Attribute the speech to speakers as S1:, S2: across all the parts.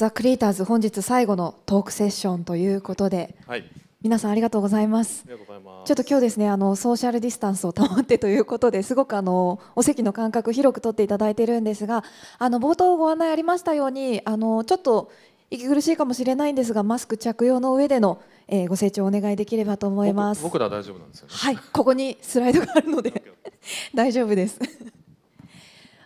S1: ザ・クリエイターズ本日最後のトークセッションということで、はい、皆さんありがとうございますちょっと今日ですねあのソーシャルディスタンスを保ってということですごくあのお席の間隔広く取っていただいてるんですがあの冒頭ご案内ありましたようにあのちょっと息苦しいかもしれないんですがマスク着用の上での、えー、ご清聴お願いできればと思います僕
S2: ら大丈夫なんですよ、
S1: ね、はいここにスライドがあるので 大丈夫です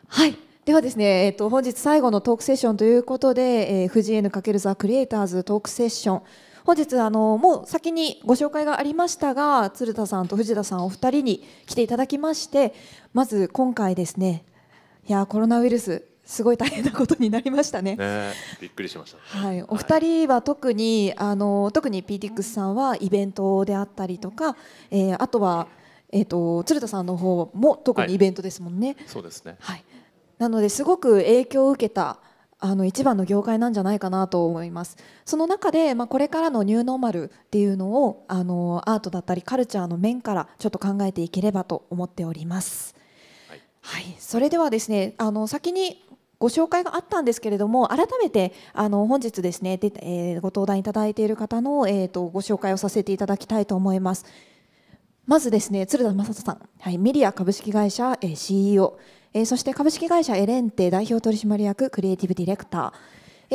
S1: はいではですね、えっと、本日最後のトークセッションということで、えー、ヌ士 N× ザ・クリエイターズトークセッション本日あのもう先にご紹介がありましたが鶴田さんと藤田さんお二人に来ていただきましてまず今回ですねいやコロナウイルスすごい大変なことになりましたね。ねびっくりしました。はい、お二人は特に、あの特に PTX さんはイベントであったりとか、えー、あとはえっ、ー、と鶴田さんの方も特にイベントですもんね。
S2: はい、そうですね。はい。
S1: なのですごく影響を受けたあの一番の業界なんじゃないかなと思いますその中で、まあ、これからのニューノーマルっていうのをあのアートだったりカルチャーの面からちょっと考えていければと思っております、はい、はい、それではですねあの先にご紹介があったんですけれども改めてあの本日ですねで、えー、ご登壇いただいている方の、えーと、ご紹介をさせていただきたいと思いますまずですね鶴田正人さん、はい、メディア株式会社、え CEO えー、そして株式会社エレンテ代表取締役クリエイティブディレクター、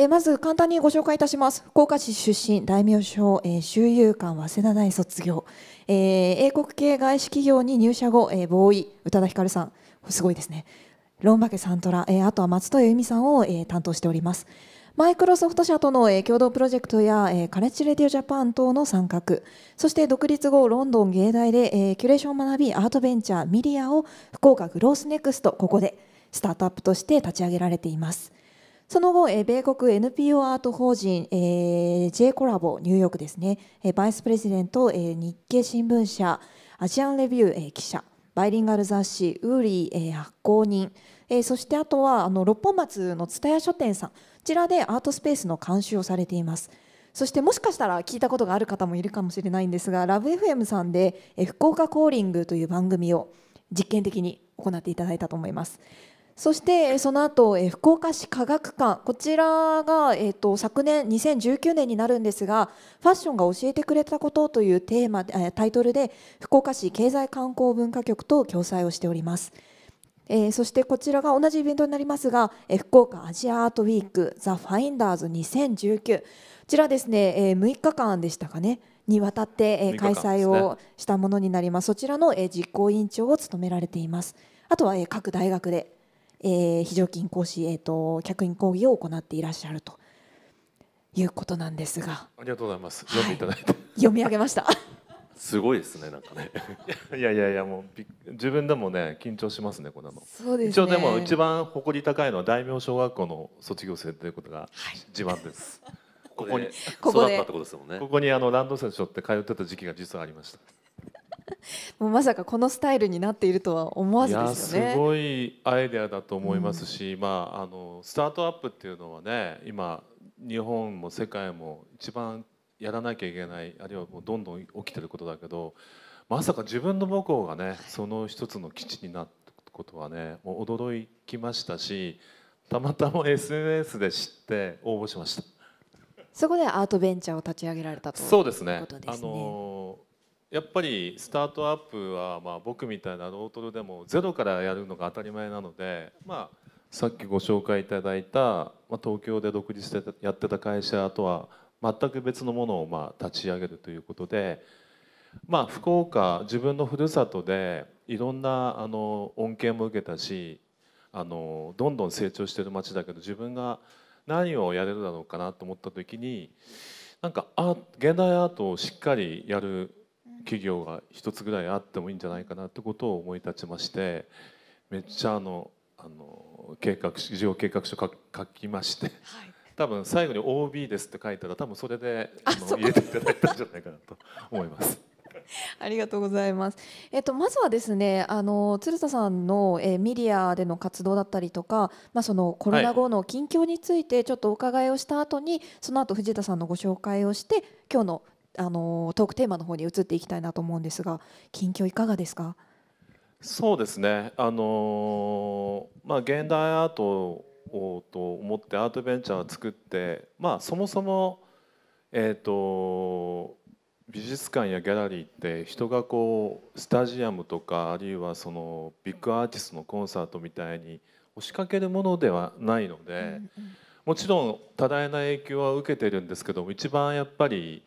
S1: えまず簡単にご紹介いたします福岡市出身大名称、え周遊館早稲田大卒業、えー、英国系外資企業に入社後、えー、ボーイ宇多田ヒカルさんすごいですねロンバケサントラ、えー、あとは松任谷由実さんを、えー、担当しておりますマイクロソフト社との共同プロジェクトやカレッジレディオジャパン等の参画、そして独立後、ロンドン芸大でキュレーション学びアートベンチャーミリアを福岡グロースネクスト、ここでスタートアップとして立ち上げられています。その後、米国 NPO アート法人、え J コラボニューヨークですね、バイスプレジデント、え日経新聞社、アジアンレビュー、え記者、バイリンガル雑誌、ウーリー、え発行人、えそしてあとはあの六本松の蔦屋書店さんちらでアートスペースの監修をされていますそしてもしかしたら聞いたことがある方もいるかもしれないんですがラブ f m さんで「福岡コーリング」という番組を実験的に行っていただいたと思いますそしてその後、福岡市科学館こちらが、えーと昨年2019年になるんですがファッションが教えてくれたことというテーマタイトルで福岡市経済観光文化局と共催をしております。えー、そしてこちらが同じイベントになりますが、えー、福岡アジアアートウィークザ・ファインダーズ2019こちらですね、えー、6日間でしたかねにわたって、えー、開催をしたものになります、ね、そちらの、えー、実行委員長を務められていますあとは、えー、各大学で、えー、非常勤講師、えーと、客員講義を行っていらっしゃるということなんですが
S2: ありがとうございます、読んでいただいて、
S1: 読み上げました
S2: すごいですねなんかねいやいやいやもう自分でもね緊張しますねこんなのそうです、ね、一応でも一番誇り高いのは大名小学校の卒業生ということが自慢です、はい、ここに育ったってことですもんねここにあのランドセルしょって通ってた時期が実はありました
S1: もうまさかこのスタイルになっているとは思わずですよね。すご
S2: いアイデアだと思いますし、うん、まああのスタートアップっていうのはね、今日本も世界も一番やらなきゃいけないあるいはもうどんどん起きてることだけどまさか自分の母校がねその一つの基地になったことはねもう驚きましたしたまたま SNS で知って応募しました
S1: そこでアートベンチャーを立ち上げられたとそうですね、
S2: あのやっぱりスタートアップは、まあ、僕みたいなロートルでもゼロからやるのが当たり前なので、まあ、さっきご紹介いただいた、まあ、東京で独立してやってた会社とは全く別のものをまあ立ち上げるということで、まあ、福岡自分のふるさとでいろんなあの恩恵も受けたしあのどんどん成長してる街だけど自分が何をやれるだろうかなと思った時になんか現代アートをしっかりやる企業が一つぐらいあってもいいんじゃないかなってことを思い立ちましてめっちゃあのあの計画事業計画書書きまして、はい、多分最後に OB ですって書いたら多分それであの入れていただいたんじゃないかなと思い
S1: ます。ありがとうございます。えっとまずはですね、あの鶴田さんの、えー、メディアでの活動だったりとか、まあそのコロナ後の近況についてちょっとお伺いをした後に、はい、その後藤田さんのご紹介をして今日のあのトークテーマの方に移っていきたいなと思うんですが、近況いかがですか。
S2: そうですね。あのー、まあ現代アートおと思ってアートベンチャーを作って、まあ、そもそも、えーと、美術館やギャラリーって人がこうスタジアムとかあるいはそのビッグアーティストのコンサートみたいに押しかけるものではないので、もちろん多大な影響は受けてるんですけども一番やっぱり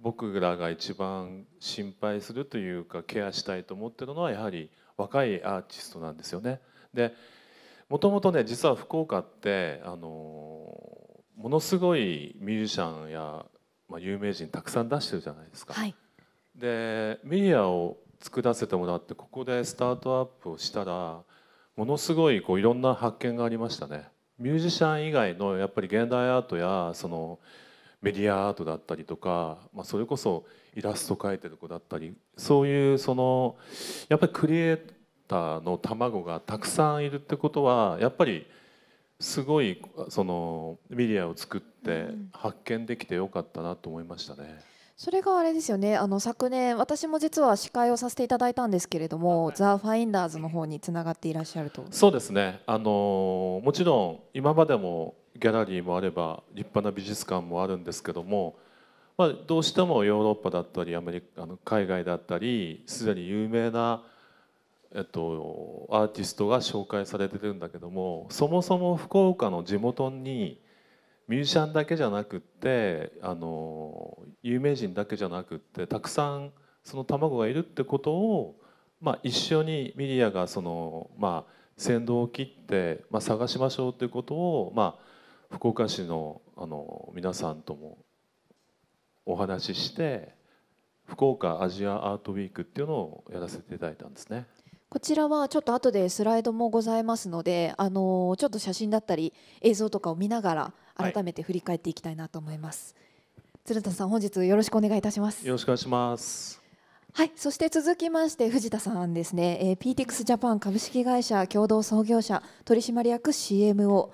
S2: 僕らが一番心配するというかケアしたいと思ってるのはやはり若いアーティストなんですよね。でもともとね実は福岡ってあのものすごいミュージシャンや、まあ、有名人たくさん出してるじゃないですか。はい、でメディアを作らせてもらってここでスタートアップをしたらものすごいこういろんな発見がありましたね。ミュージシャン以外のやっぱり現代アートやそのメディアアートだったりとか、まあ、それこそイラスト描いてる子だったりそういうそのやっぱりクリエタの卵がたくさんいるってことはやっぱりすごいそのメディアを作って発見できてよかったなと思いましたね。
S1: それがあれですよねあの昨年私も実は司会をさせていただいたんですけれども「ザ・ファインダーズの方につながっていらっしゃると
S2: そうですねあのもちろん今までもギャラリーもあれば立派な美術館もあるんですけども、まあ、どうしてもヨーロッパだったりアメリカあの海外だったりすでに有名な、うんえっと、アーティストが紹介されてるんだけどもそもそも福岡の地元にミュージシャンだけじゃなくってあの有名人だけじゃなくってたくさんその卵がいるってことを、まあ、一緒にミリアがその、まあ、先導を切って、まあ、探しましょうってことを、まあ、福岡市のあの皆さんともお話しして福岡アジアアートウィークっていうのをやらせていただいたんですね。
S1: こちらはちょっと後でスライドもございますので、あのー、ちょっと写真だったり映像とかを見ながら改めて振り返っていきたいなと思います。はい、鶴田さん本日よろしくお願いいたしま
S2: す。よろしくお願いしま
S1: す。はい、そして続きまして藤田さんですね、えー、PTX ジャパン株式会社共同創業者取締役 CMO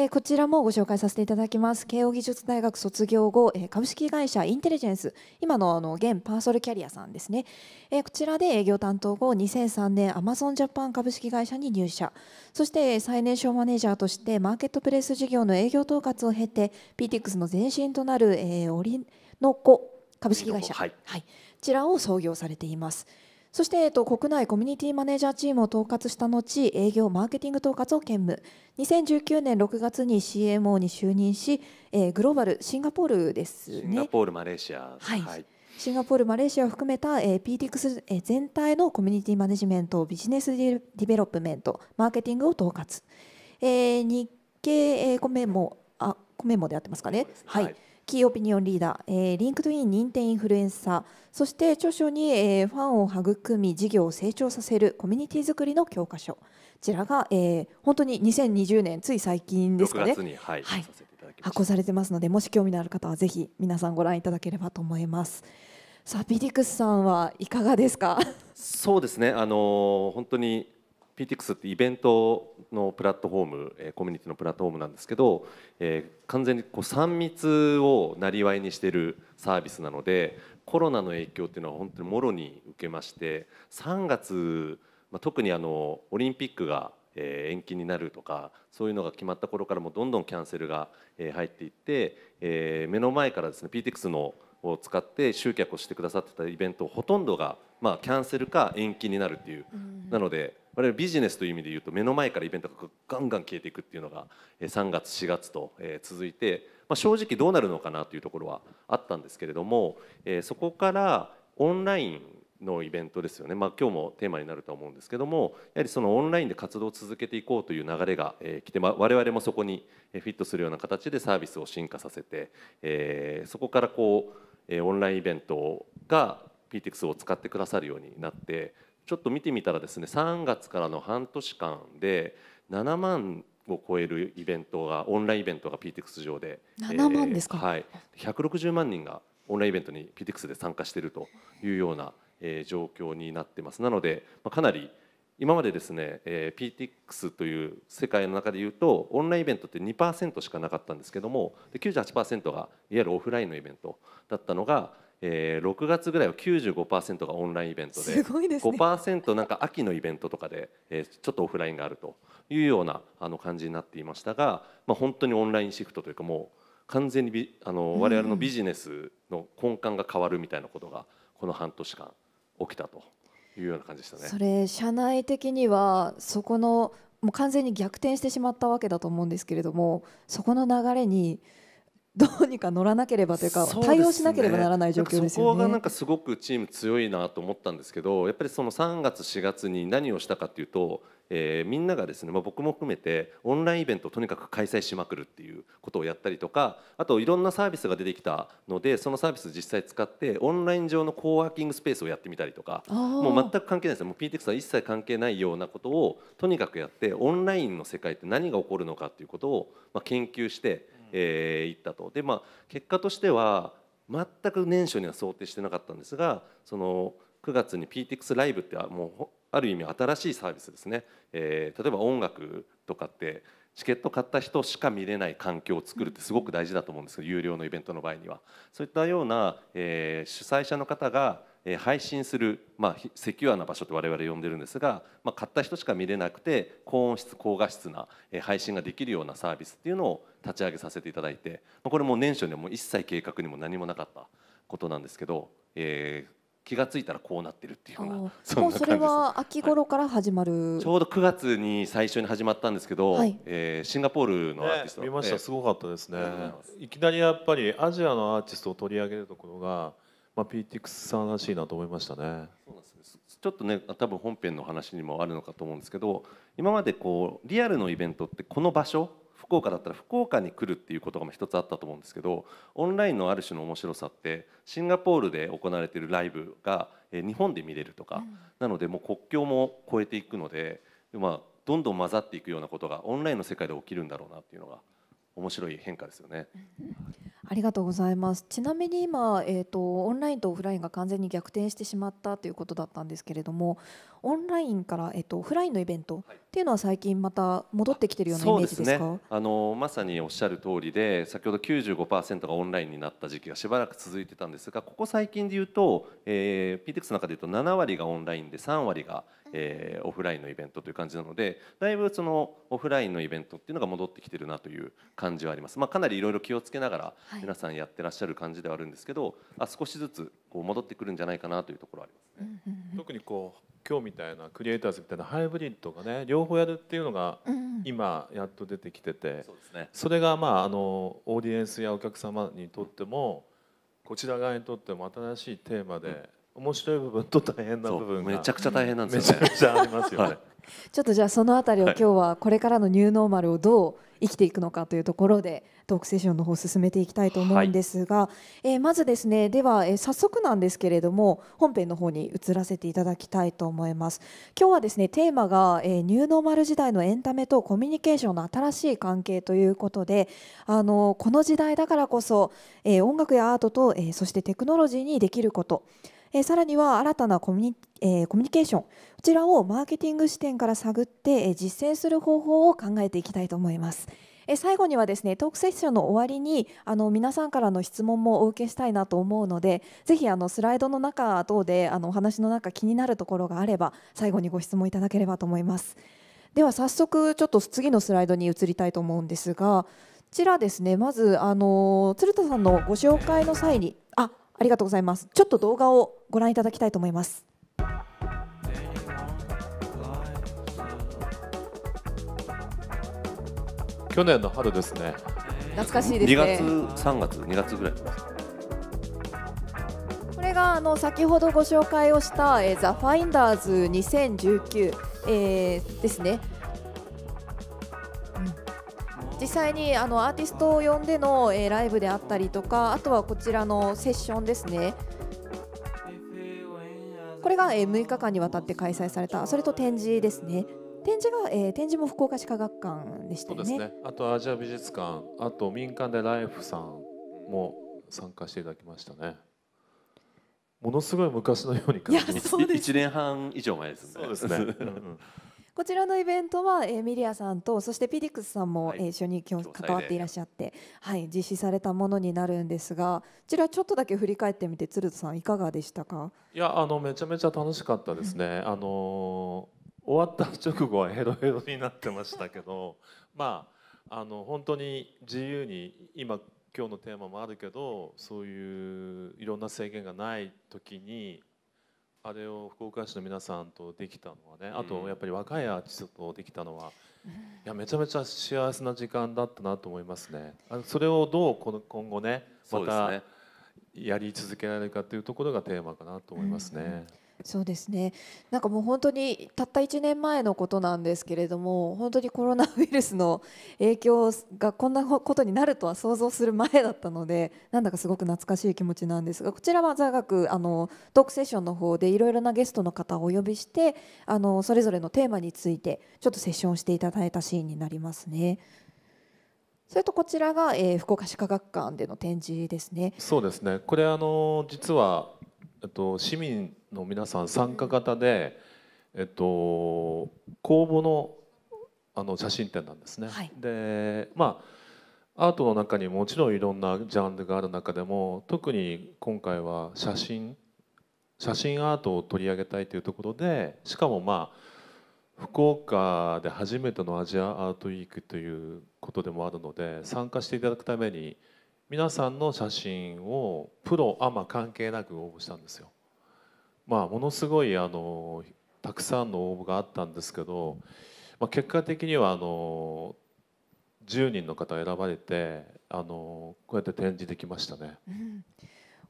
S1: えこちらもご紹介させていただきます慶應義術大学卒業後、え株式会社インテリジェンス今のあの現パーソルキャリアさんですね、えこちらで営業担当後2003年アマゾンジャパン株式会社に入社そして最年少マネージャーとしてマーケットプレス事業の営業統括を経て PTX の前身となる、えー、オリノコ株式会社、はい、はい、こちらを創業されています。そして、えっと、国内コミュニティマネージャーチームを統括した後営業マーケティング統括を兼務2019年6月に CMO に就任し、えー、グローバルシンガポールです
S3: ねシンガポールマレーシア、は
S1: い、はい、シンガポールマレーシアを含めた、えー、PTX、え全体のコミュニティマネジメントビジネスディベロップメントマーケティングを統括、えー、日経、えー、コメモあコメモでやってますかね、ね、はいキーオピニオンリーダー、えー、リンクトイン認定インフルエンサー、そして著書に、えー、ファンを育み、事業を成長させるコミュニティづくりの教科書、こちらが、えー、本当に2020年、つい最近ですかね、に、はいはい、発行されてますので、もし興味のある方はぜひ皆さんご覧いただければと思います。さあ、ビディクスさんはいかがですか。
S3: そうですね、あのー、本当に PTX ってイベントのプラットフォーム、えコミュニティのプラットフォームなんですけど、えー、完全にこう3密をなりわいにしてるサービスなのでコロナの影響っていうのは本当にもろに受けまして3月、まあ、特にあのオリンピックが延期になるとかそういうのが決まった頃からもどんどんキャンセルが入っていって、えー、目の前からですね PTX のを使って集客をしてくださってたイベントほとんどが、まあ、キャンセルか延期になるっていう、うん、なので我々ビジネスという意味で言うと目の前からイベントがガンガン消えていくっていうのが3月4月と続いて、まあ、正直どうなるのかなというところはあったんですけれどもそこからオンラインのイベントですよね、まあ、今日もテーマになると思うんですけどもやはりそのオンラインで活動を続けていこうという流れが来て、まあ、我々もそこにフィットするような形でサービスを進化させて、えー、そこからこうオンラインイベントが PTX を使ってくださるようになってちょっと見てみたらですね3月からの半年間で7万を超えるイベントがオンラインイベントが PTX 上で7万ですか、えー、はい、160万人がオンラインイベントに PTX で参加しているというような、えー、状況になってますなので、まあ、かなり今までですね、えー、PTX という世界の中でいうとオンラインイベントって2%しかなかったんですけどもで98%がいわゆるオフラインのイベントだったのがえー、6月ぐらいは95%がオンラインイベントですごいです、ね、5%なんか秋のイベントとかで、えー、ちょっとオフラインがあるというようなあの感じになっていましたが、まあ、本当にオンラインシフトというかもう完全にビあの我々のビジネスの根幹が変わるみたいなことがこの半年間起きたというような感じでしたね。そ
S1: れ社内的にはそこのもう完全に逆転してしまったわけだと思うんですけれどもそこの流れにどうにか乗らなければというか対応しなければならない状況ですよね。そこがなん
S3: かすごくチーム強いなと思ったんですけどやっぱりその3月4月に何をしたかっていうと、えー、みんながですね、まあ、僕も含めてオンラインイベントをとにかく開催しまくるっていうことをやったりとかあといろんなサービスが出てきたのでそのサービス実際使ってオンライン上のコーワーキングスペースをやってみたりとかもう全く関係ないですもう PTX は一切関係ないようなことをとにかくやってオンラインの世界って何が起こるのかっていうことを、まあ、研究して。えー、行ったと。でまあ結果としては全く年初には想定してなかったんですがその9月に PTX ライブってもうある意味新しいサービスですね、えー、例えば音楽とかってチケット買った人しか見れない環境を作るってすごく大事だと思うんですけど有料のイベントの場合にはそういったような、えー、主催者の方が配信する、まあ、セキュアな場所と我々呼んでるんですが、まあ、買った人しか見れなくて高音質高画質な配信ができるようなサービスっていうのを立ち上げさせていただいてこれも年初にはも一切計画にも何もなかったことなんですけど、えー、気が付いたらこうなってるって
S1: いうような もうそれは秋頃から始まる、はい、ちょ
S3: うど9月に最初に始まったんですけど、はい、えー、シンガポールのアーティスト、ね、見ました、ー、すごかったですね
S2: いきなりやっぱりアジアのアーティストを取り上げるところがまあ、PTX さんらし
S3: いなと思いましたね。ちょっとね多分本編の話にもあるのかと思うんですけど今までこうリアルのイベントってこの場所福岡だったら福岡に来るっていうことが一つあったと思うんですけどオンラインのある種の面白さってシンガポールで行われてるライブが日本で見れるとか、うん、なのでもう国境も越えていくので、まあ、どんどん混ざっていくようなことがオンラインの世界で起きるんだろうなっていうのが面白い変化ですよね。
S1: ありがとうございます。ちなみに今、えーと、オンラインとオフラインが完全に逆転してしまったということだったんですけれどもオンラインから、えーと、オフラインのイベントっていうのは最近また戻ってきてるようなイメージですか、ね、
S3: あのまさにおっしゃる通りで先ほど95%がオンラインになった時期がしばらく続いてたんですがここ最近で言うと、えー、PTX の中で言うと7割がオンラインで3割がえー、オフラインのイベントという感じなのでだいぶそのオフラインのイベントっていうのが戻ってきてるなという感じはあります、まあ、かなりいろいろ気をつけながら皆さんやってらっしゃる感じではあるんですけど、あ少しずつこう戻ってくるんじゃないかなというところはありますね。特にこう今日みたいなクリエイターズみたいなハイブリッドがね両
S2: 方やるっていうのが今やっと出てきてて、うんね、
S3: それがまああのオー
S2: ディエンスやお客様にとってもこちら側にとっても新しいテーマで面白い部分と大変な部分がめちゃくちゃ大変なんですよ、ね、めちゃくちゃありますよね、はい、
S1: ちょっとじゃあそのあたりを今日はこれからのニューノーマルをどう生きていくのかというところでトークセッションの方進めていきたいと思うんですが、はい、えー、まずですねでは、えー、早速なんですけれども本編の方に移らせていただきたいと思います今日はですねテーマが、えー、ニューノーマル時代のエンタメとコミュニケーションの新しい関係ということであのこの時代だからこそ、え音楽やアートと、えそしてテクノロジーにできることえー、さらには新たなコミュニ、えー、コミュニケーションこちらをマーケティング視点から探って、えー、実践する方法を考えていきたいと思います。え最後にはですねトークセッションの終わりにあの皆さんからの質問もお受けしたいなと思うのでぜひあのスライドの中等であのお話の中気になるところがあれば最後にご質問いただければと思いますでは早速ちょっと次のスライドに移りたいと思うんですがこちらですねまずあの鶴田さんのご紹介の際にありがとうございます。ちょっと動画をご覧いただきたいと思います。
S3: 去年の春ですね。
S1: 懐かしいですね。2
S3: 月、3月、2月ぐらい
S1: これがあの先ほどご紹介をした、えー、ザファインダーズ二千十九。えー、ですね。実際にあのアーティストを呼んでの、えー、ライブであったりとかあとはこちらのセッションですねこれが、えー、6日間にわたって開催されたそれと展示ですね展示が、えー、展示も福岡市科学館でしたね、ね、
S2: あとアジア美術館あと民間でライフさんも参加していただきましたねものすごい昔
S3: のように感じます1年半以上前ですねそうですね、うん
S1: こちらのイベントは、えー、ミリアさんとそしてピィクスさんも、はい、え一緒に今日関わっていらっしゃって、はい、実施されたものになるんですがこちらちょっとだけ振り返ってみて鶴田さんいかがでしたか
S2: いやあのめちゃめちゃ楽しかったですね。あの終わった直後はヘロヘロになってましたけどまああの本当に自由に今今日のテーマもあるけどそういういろんな制限がない時にあれを福岡市の皆さんとできたのはね、あとやっぱり若いアーティストとできたのは、いやめちゃめちゃ幸せな時間だったなと思いますね。あのそれをどうこの今後ねまたやり続けられるかというところがテーマかなと思いますね。うん
S1: そうですねなんかもう本当にたった1年前のことなんですけれども本当にコロナウイルスの影響がこんなことになるとは想像する前だったのでなんだかすごく懐かしい気持ちなんですがこちらは座学あのトークセッションの方でいろいろなゲストの方をお呼びしてあのそれぞれのテーマについてちょっとセッションしていただいたシーンになりますね。それとこちらが、えー、福岡市科学館での展示ですね。
S2: そうですね。これあの実はえっと、市民の皆さん参加型で、えっと、公募のあの写真展なんですね。はい、でまあアートの中にもちろんいろんなジャンルがある中でも特に今回は写真写真アートを取り上げたいというところでしかもまあ福岡で初めてのアジアアートウィークということでもあるので参加していただくために。皆さんの写真をプロアマ関係なく応募したんですよ。まあ、ものすごいあのたくさんの応募があったんですけど、まあ、結果的にはあの10人の方選ばれてあのこうやって展示できましたね。
S1: うん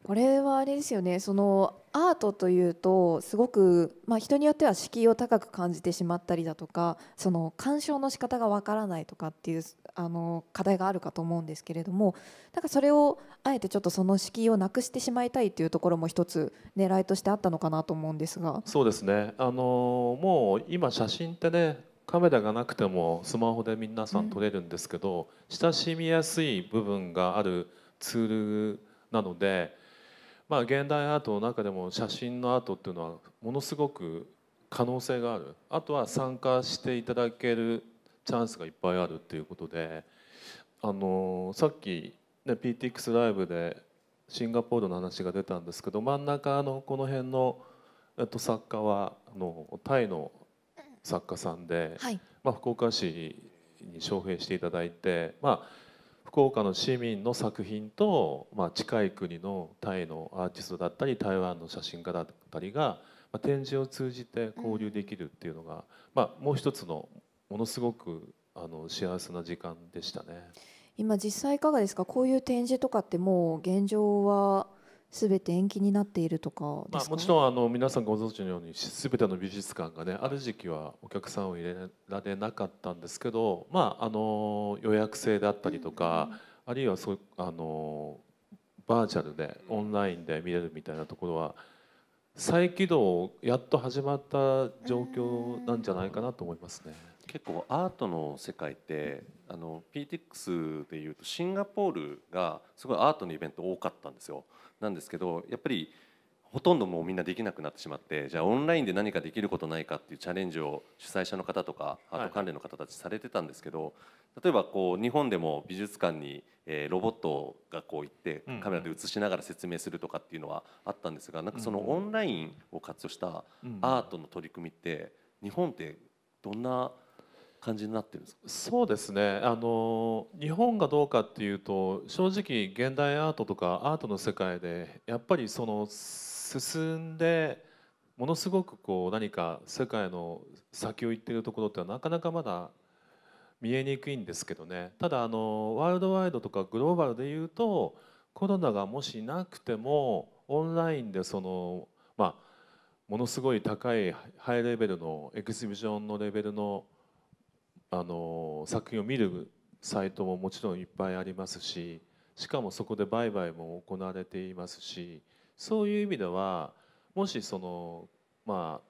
S1: これはあれですよねそのアートというとすごく、まあ、人によっては敷居を高く感じてしまったりだとかその鑑賞の仕方がわからないとかっていうあの課題があるかと思うんですけれどもだからそれをあえてちょっとその敷居をなくしてしまいたいというところも一つ狙いとしてあったのかなと思うんですが
S2: そうですねあのもう今写真ってねカメラがなくてもスマホで皆さん撮れるんですけど、うん、親しみやすい部分があるツールなので。まあ、現代アートの中でも写真のアートっていうのはものすごく可能性があるあとは参加していただけるチャンスがいっぱいあるっていうことで、あのさっき、ね、PTX ライブでシンガポールの話が出たんですけど真ん中のこの辺の、えっと、作家はあのタイの作家さんで、はい、まあ、福岡市に招聘していただいて、まあ、福岡の市民の作品と、まあ、近い国のタイのアーティストだったり台湾の写真家だったりが、まあ、展示を通じて交流できるっていうのが、うん、まあ、もう一つのものすごくあの幸せな時間でしたね。
S1: 今実際いかがですかこういう展示とかってもう現状はべて延期になっているとかまあ、もち
S2: ろんあの皆さんご存知のように全ての美術館がねある時期はお客さんを入れられなかったんですけど、まあ、あの予約制だったりとか、あるいはそうあのバーチャルでオンラインで見れるみたいなところは再起動やっと始まった状況なんじゃないかなと思いますね。結
S3: 構アートの世界ってあの PTX でいうとシンガポールがすごいアートのイベント多かったんですよ。なんですけどやっぱりほとんどもうみんなできなくなってしまってじゃあオンラインで何かできることないかっていうチャレンジを主催者の方とかアート関連の方たちされてたんですけど、はい、例えばこう日本でも美術館に、えー、ロボットがこう行ってカメラで映しながら説明するとかっていうのはあったんですがなんかそのオンラインを活用したアートの取り組みって日本ってどんな感じになってるんですかそうですねあの日本がどうかっていうと正
S2: 直現代アートとかアートの世界でやっぱりその進んでものすごくこう何か世界の先を行ってるところってはなかなかまだ見えにくいんですけどねただあのワールドワイドとかグローバルでいうとコロナがもしなくてもオンラインでそのまあものすごい高いハイレベルのエキシビションのレベルのあの作品を見るサイトももちろんいっぱいありますししかもそこで売買も行われていますしそういう意味ではもしそのまあ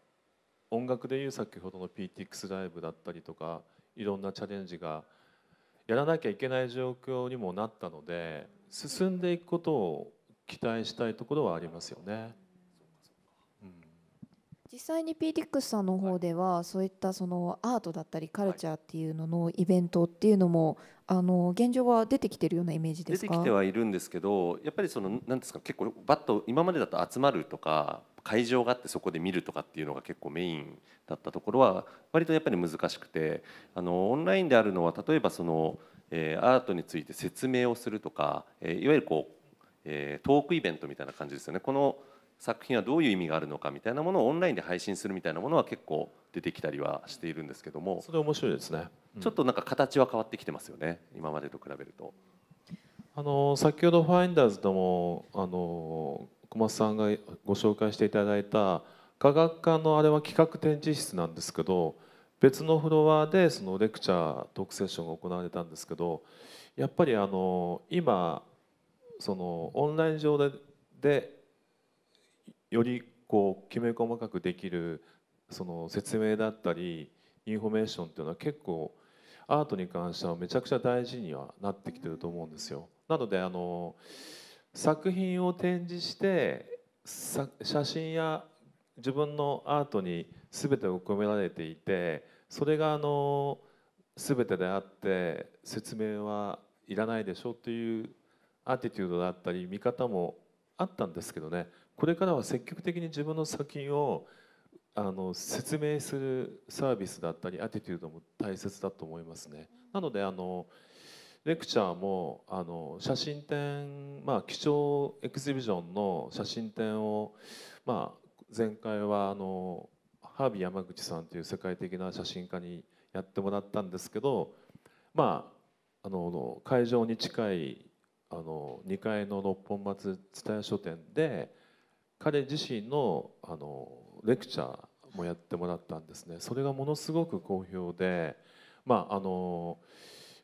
S2: 音楽でいう先ほどの PTX ライブだったりとかいろんなチャレンジがやらなきゃいけない状況にもなったので進んでいくことを期待したいところはありますよね。
S1: 実際に PTX さんの方では、そういったそのアートだったりカルチャーっていうののイベントっていうのも、あの現状は出てきてるようなイメージですか出てきて
S3: はいるんですけどやっぱりそのなんですか結構バッと今までだと集まるとか会場があってそこで見るとかっていうのが結構メインだったところは割とやっぱり難しくてあのオンラインであるのは例えばその、えー、アートについて説明をするとか、えー、いわゆるこう、えー、トークイベントみたいな感じですよね。この作品はどういう意味があるのかみたいなものをオンラインで配信するみたいなものは結構出てきたりはしているんですけどもそれ面白いですね、うん、ちょっとなんか形は変わってきてますよね今までと比べると。
S2: あの先ほど「ファインダーズ」ともあの小松さんがご紹介していただいた科学館のあれは企画展示室なんですけど別のフロアでそのレクチャートークセッションが行われたんですけどやっぱりあの今そのオンライン上でよりこうきめ細かくできるその説明だったりインフォメーションっていうのは結構アートに関してはめちゃくちゃ大事にはなってきてると思うんですよ。なのであの作品を展示して写真や自分のアートに全てを込められていてそれがあの全てであって説明はいらないでしょっていうアティテュードだったり見方もあったんですけどねこれからは積極的に自分の作品をあの説明するサービスだったりアティテュードも大切だと思いますね。なのであのレクチャーもあの写真展、まあ、貴重エクシビジョンの写真展を、まあ、前回はあのハービー山口さんという世界的な写真家にやってもらったんですけど、まあ、あの会場に近いあの2階の六本松蔦屋書店で彼自身のあのレクチャーもやってもらったんですねそれがものすごく好評でまああの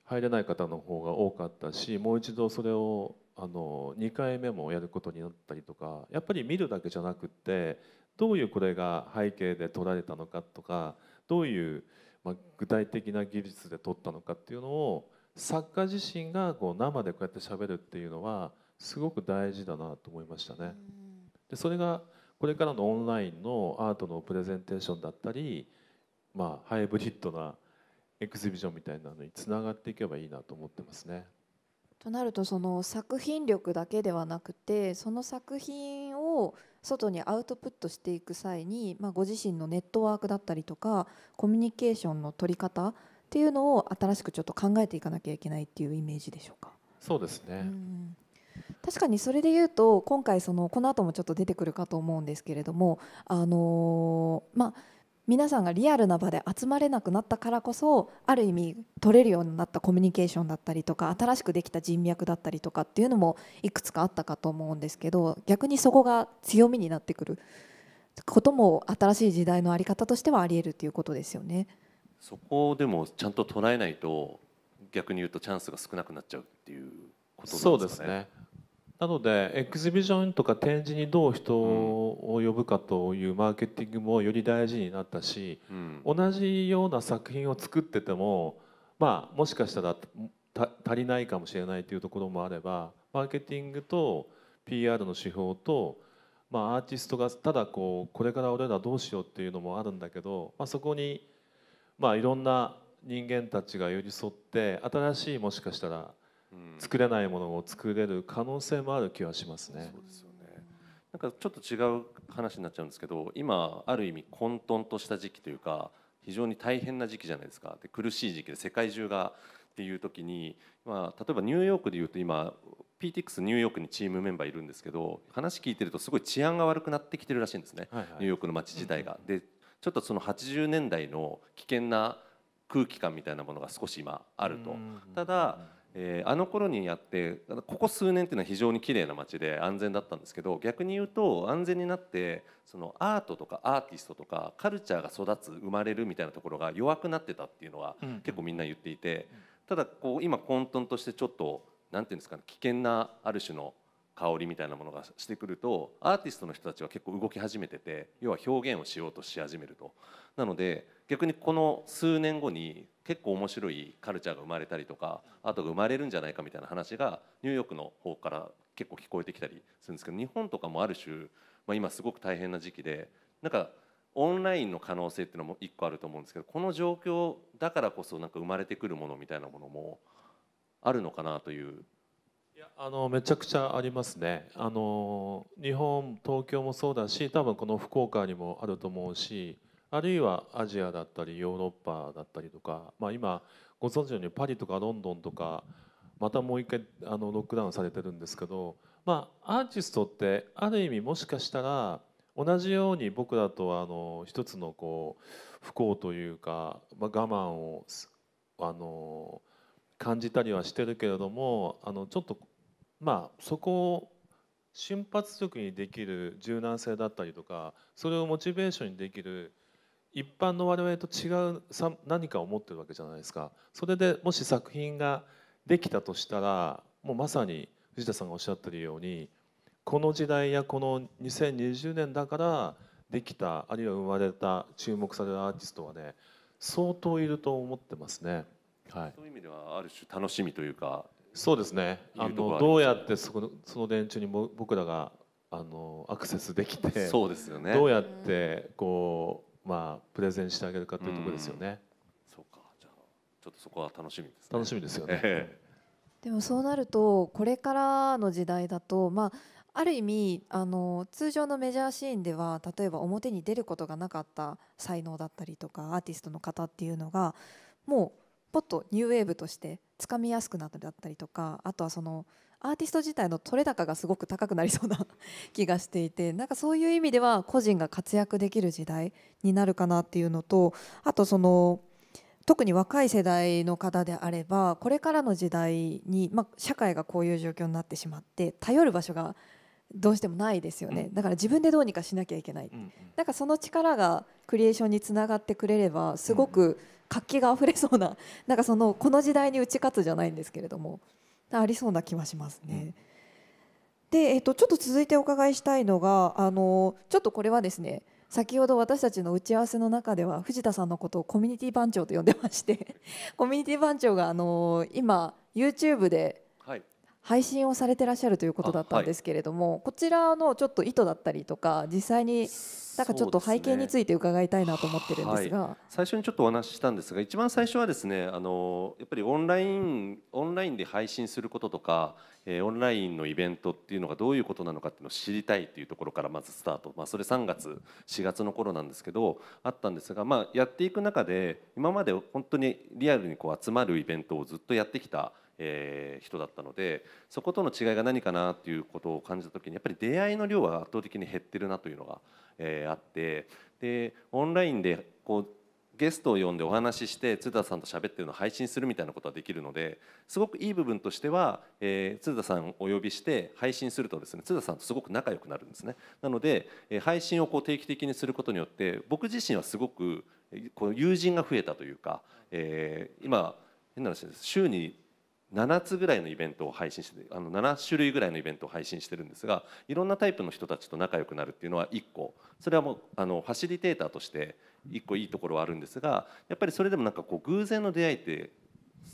S2: 入れない方の方が多かったしもう一度それをあの2回目もやることになったりとかやっぱり見るだけじゃなくってどういうこれが背景で撮られたのかとかどういう、まあ、具体的な技術で撮ったのかっていうのを作家自身がこう生でこうやってしゃべるっていうのはすごく大事だなと思いましたね。でそれがこれからのオンラインのアートのプレゼンテーションだったり、まあ、ハイブリッドなエクシビジョンみたいなのにつながっていけばいいなと思ってますね。
S1: となるとその作品力だけではなくてその作品を外にアウトプットしていく際に、まあ、ご自身のネットワークだったりとかコミュニケーションの取り方っていうのを新しくちょっと考えていかなきゃいけないっていうイメージでしょうか。
S2: そうですね、うん
S1: 確かにそれで言うと今回そのこの後もちょっと出てくるかと思うんですけれどもあのー、まあ皆さんがリアルな場で集まれなくなったからこそある意味取れるようになったコミュニケーションだったりとか新しくできた人脈だったりとかっていうのもいくつかあったかと思うんですけど逆にそこが強みになってくることも新しい時代の在り方としてはあり得るということですよね。
S3: そこでもちゃんと捉えないと逆に言うとチャンスが少なくなっちゃうっていうことなんですかね。そうです
S2: ねなのでエクシビジョンとか展示にどう人を呼ぶかというマーケティングもより大事になったし、同じような作品を作ってても、まあ、もしかしたら足りないかもしれないというところもあればマーケティングと PR の手法と、まあ、アーティストがただこうこれから俺らどうしようっていうのもあるんだけど、まあ、そこに、まあ、いろんな人間たちが寄り添って新しいもしかしたら作れないものを作れる可能性もある気はしますね。そうですよね
S3: なんかちょっと違う話になっちゃうんですけど今ある意味混沌とした時期というか非常に大変な時期じゃないですかで苦しい時期で世界中がっていう時に、まあ、例えばニューヨークでいうと今 PTX ニューヨークにチームメンバーいるんですけど話聞いてるとすごい治安が悪くなってきてるらしいんですね、はいはい、ニューヨークの街自体が。でちょっとその80年代の危険な空気感みたいなものが少し今あると。ただえー、あの頃にやってここ数年っていうのは非常に綺麗な街で安全だったんですけど逆に言うと安全になってそのアートとかアーティストとかカルチャーが育つ生まれるみたいなところが弱くなってたっていうのは結構みんな言っていて、ただこう今混沌としてちょっと何て言うんですかね危険なある種の香りみたいなものがしてくるとアーティストの人たちは結構動き始めてて要は表現をしようとし始めると。なので逆にこの数年後に結構面白いカルチャーが生まれたりとかあとが生まれるんじゃないかみたいな話がニューヨークの方から結構聞こえてきたりするんですけど日本とかもある種、まあ、今すごく大変な時期でなんかオンラインの可能性っていうのも一個あると思うんですけどこの状況だからこそなんか生まれてくるものみたいなものもあるのかなといういやあのめちゃくちゃあります
S2: ねあの日本東京もそうだし多分この福岡にもあると思うしあるいはアジアだったりヨーロッパだったりとか、まあ、今ご存知のようにパリとかロンドンとかまたもう一回あのロックダウンされてるんですけど、まあ、アーティストってある意味もしかしたら同じように僕らとはあの一つのこう不幸というか、まあ、我慢をあの感じたりはしてるけれどもあのちょっとまあそこを瞬発力にできる柔軟性だったりとかそれをモチベーションにできる一般の我々と違うさ何かを持ってるわけじゃないですかそれでもし作品ができたとしたらもうまさに藤田さんがおっしゃってるようにこの時代やこの2020年だからできたあるいは生まれた注目されるアーティストはね相当いると思ってますね。はい、そういう意味ではある
S3: 種楽しみと
S2: いうかそうですねあのどうやってそこのその電柱にも僕らがあのアクセスできてそうですよ、ね、どうやってこうまあ、プレゼンしてあげるかというところですよね。そうかじゃ
S3: あちょっとそこは楽しみです、ね、楽しみですよね、
S1: でもそうなるとこれからの時代だと、まあ、ある意味あの通常のメジャーシーンでは例えば表に出ることがなかった才能だったりとかアーティストの方っていうのがもうポッとニューウェーブとしてつかみやすくなったりだったりとかあとはそのアーティスト自体の取れ高がすごく高くなりそうな 気がしていてなんかそういう意味では個人が活躍できる時代になるかなっていうのとあとその特に若い世代の方であればこれからの時代に、まあ、社会がこういう状況になってしまって頼る場所がどうしてもないですよね、だから自分でどうにかしなきゃいけない、うんうなんかその力がクリエーションにつながってくれればすごく活気があふれそうななんかそのこの時代に打ち勝つじゃないんですけれども。ありそうな気はしますね。で、えっと、ちょっと続いてお伺いしたいのがあのちょっとこれはですね先ほど私たちの打ち合わせの中では藤田さんのことをコミュニティ番長と呼んでまして コミュニティ番長があの今 YouTube で、はい、配信をされてらっしゃるということだったんですけれども、はい、こちらのちょっと意図だったりとか実際になんかちょっと背景について伺いたいなと思ってるんですが、ねはい、
S3: 最初にちょっとお話ししたんですが一番最初はですねあのやっぱりオンラインオンラインで配信することとか、えー、オンラインのイベントっていうのがどういうことなのかっていうのを知りたいっていうところからまずスタート、まあ、それ3月4月の頃なんですけどあったんですが、まあ、やっていく中で今まで本当にリアルにこう集まるイベントをずっとやってきた。えー、人だったのでそことの違いが何かなっていうことを感じた時にやっぱり出会いの量は圧倒的に減ってるなというのが、えー、あってでオンラインでこうゲストを呼んでお話しして鶴田さんと喋ってるのを配信するみたいなことはできるのですごくいい部分としては、えー、鶴田さんをお呼びして配信するとですね鶴田さんとすごく仲良くなるんですねなので、えー、配信をこう定期的にすることによって僕自身はすごくこう友人が増えたというか、えー、今変な話です週に7つぐらいのイベントを配信してあの7種類ぐらいのイベントを配信してるんですがいろんなタイプの人たちと仲良くなるっていうのは1個それはもうあのファシリテーターとして1個いいところはあるんですがやっぱりそれでもなんかこう偶然の出会いって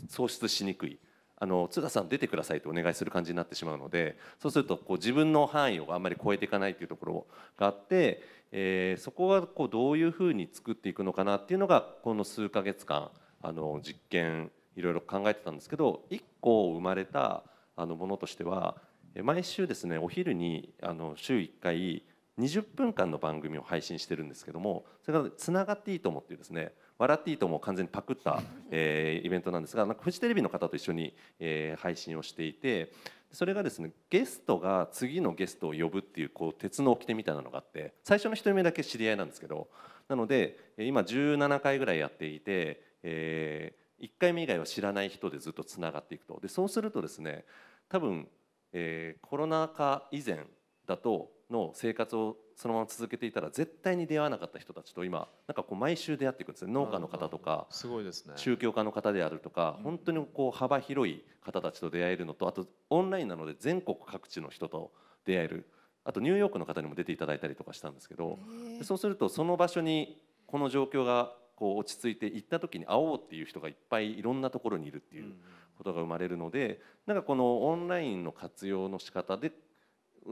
S3: 創出しにくい。あの津田さん出てくださいとお願いする感じになってしまうのでそうするとこう自分の範囲をあんまり超えていかないっていうところがあって、えー、そこはこうどういうふうに作っていくのかなっていうのがこの数ヶ月間あの実験いろいろ考えてたんですけど1個生まれたあのものとしては毎週ですねお昼にあの週1回20分間の番組を配信してるんですけどもそれから「つながっていいと思」っていうですね「笑っていいとも完全にパクった、えー、イベントなんですがなんかフジテレビの方と一緒に、えー、配信をしていてそれがですねゲストが次のゲストを呼ぶっていうこう鉄の掟みたいなのがあって最初の1人目だけ知り合いなんですけどなので今17回ぐらいやっていて、え1回目以外は知らない人でずっとつながっていくとでそうするとですね多分、えー、コロナ禍以前だとの生活をそのまま続けていたら絶対に出会わなかった人たちと今なんかこう毎週出会っていくんですね農家の方とかすごいです、ね、宗教家の方であるとか本当にこう幅広い方たちと出会えるのとあとオンラインなので全国各地の人と出会えるあとニューヨークの方にも出ていただいたりとかしたんですけどそうするとその場所にこの状況がこう落ち着いて行った時に会おうっていう人がいっぱいいろんなところにいるっていうことが生まれるのでなんかこのオンラインの活用の仕方で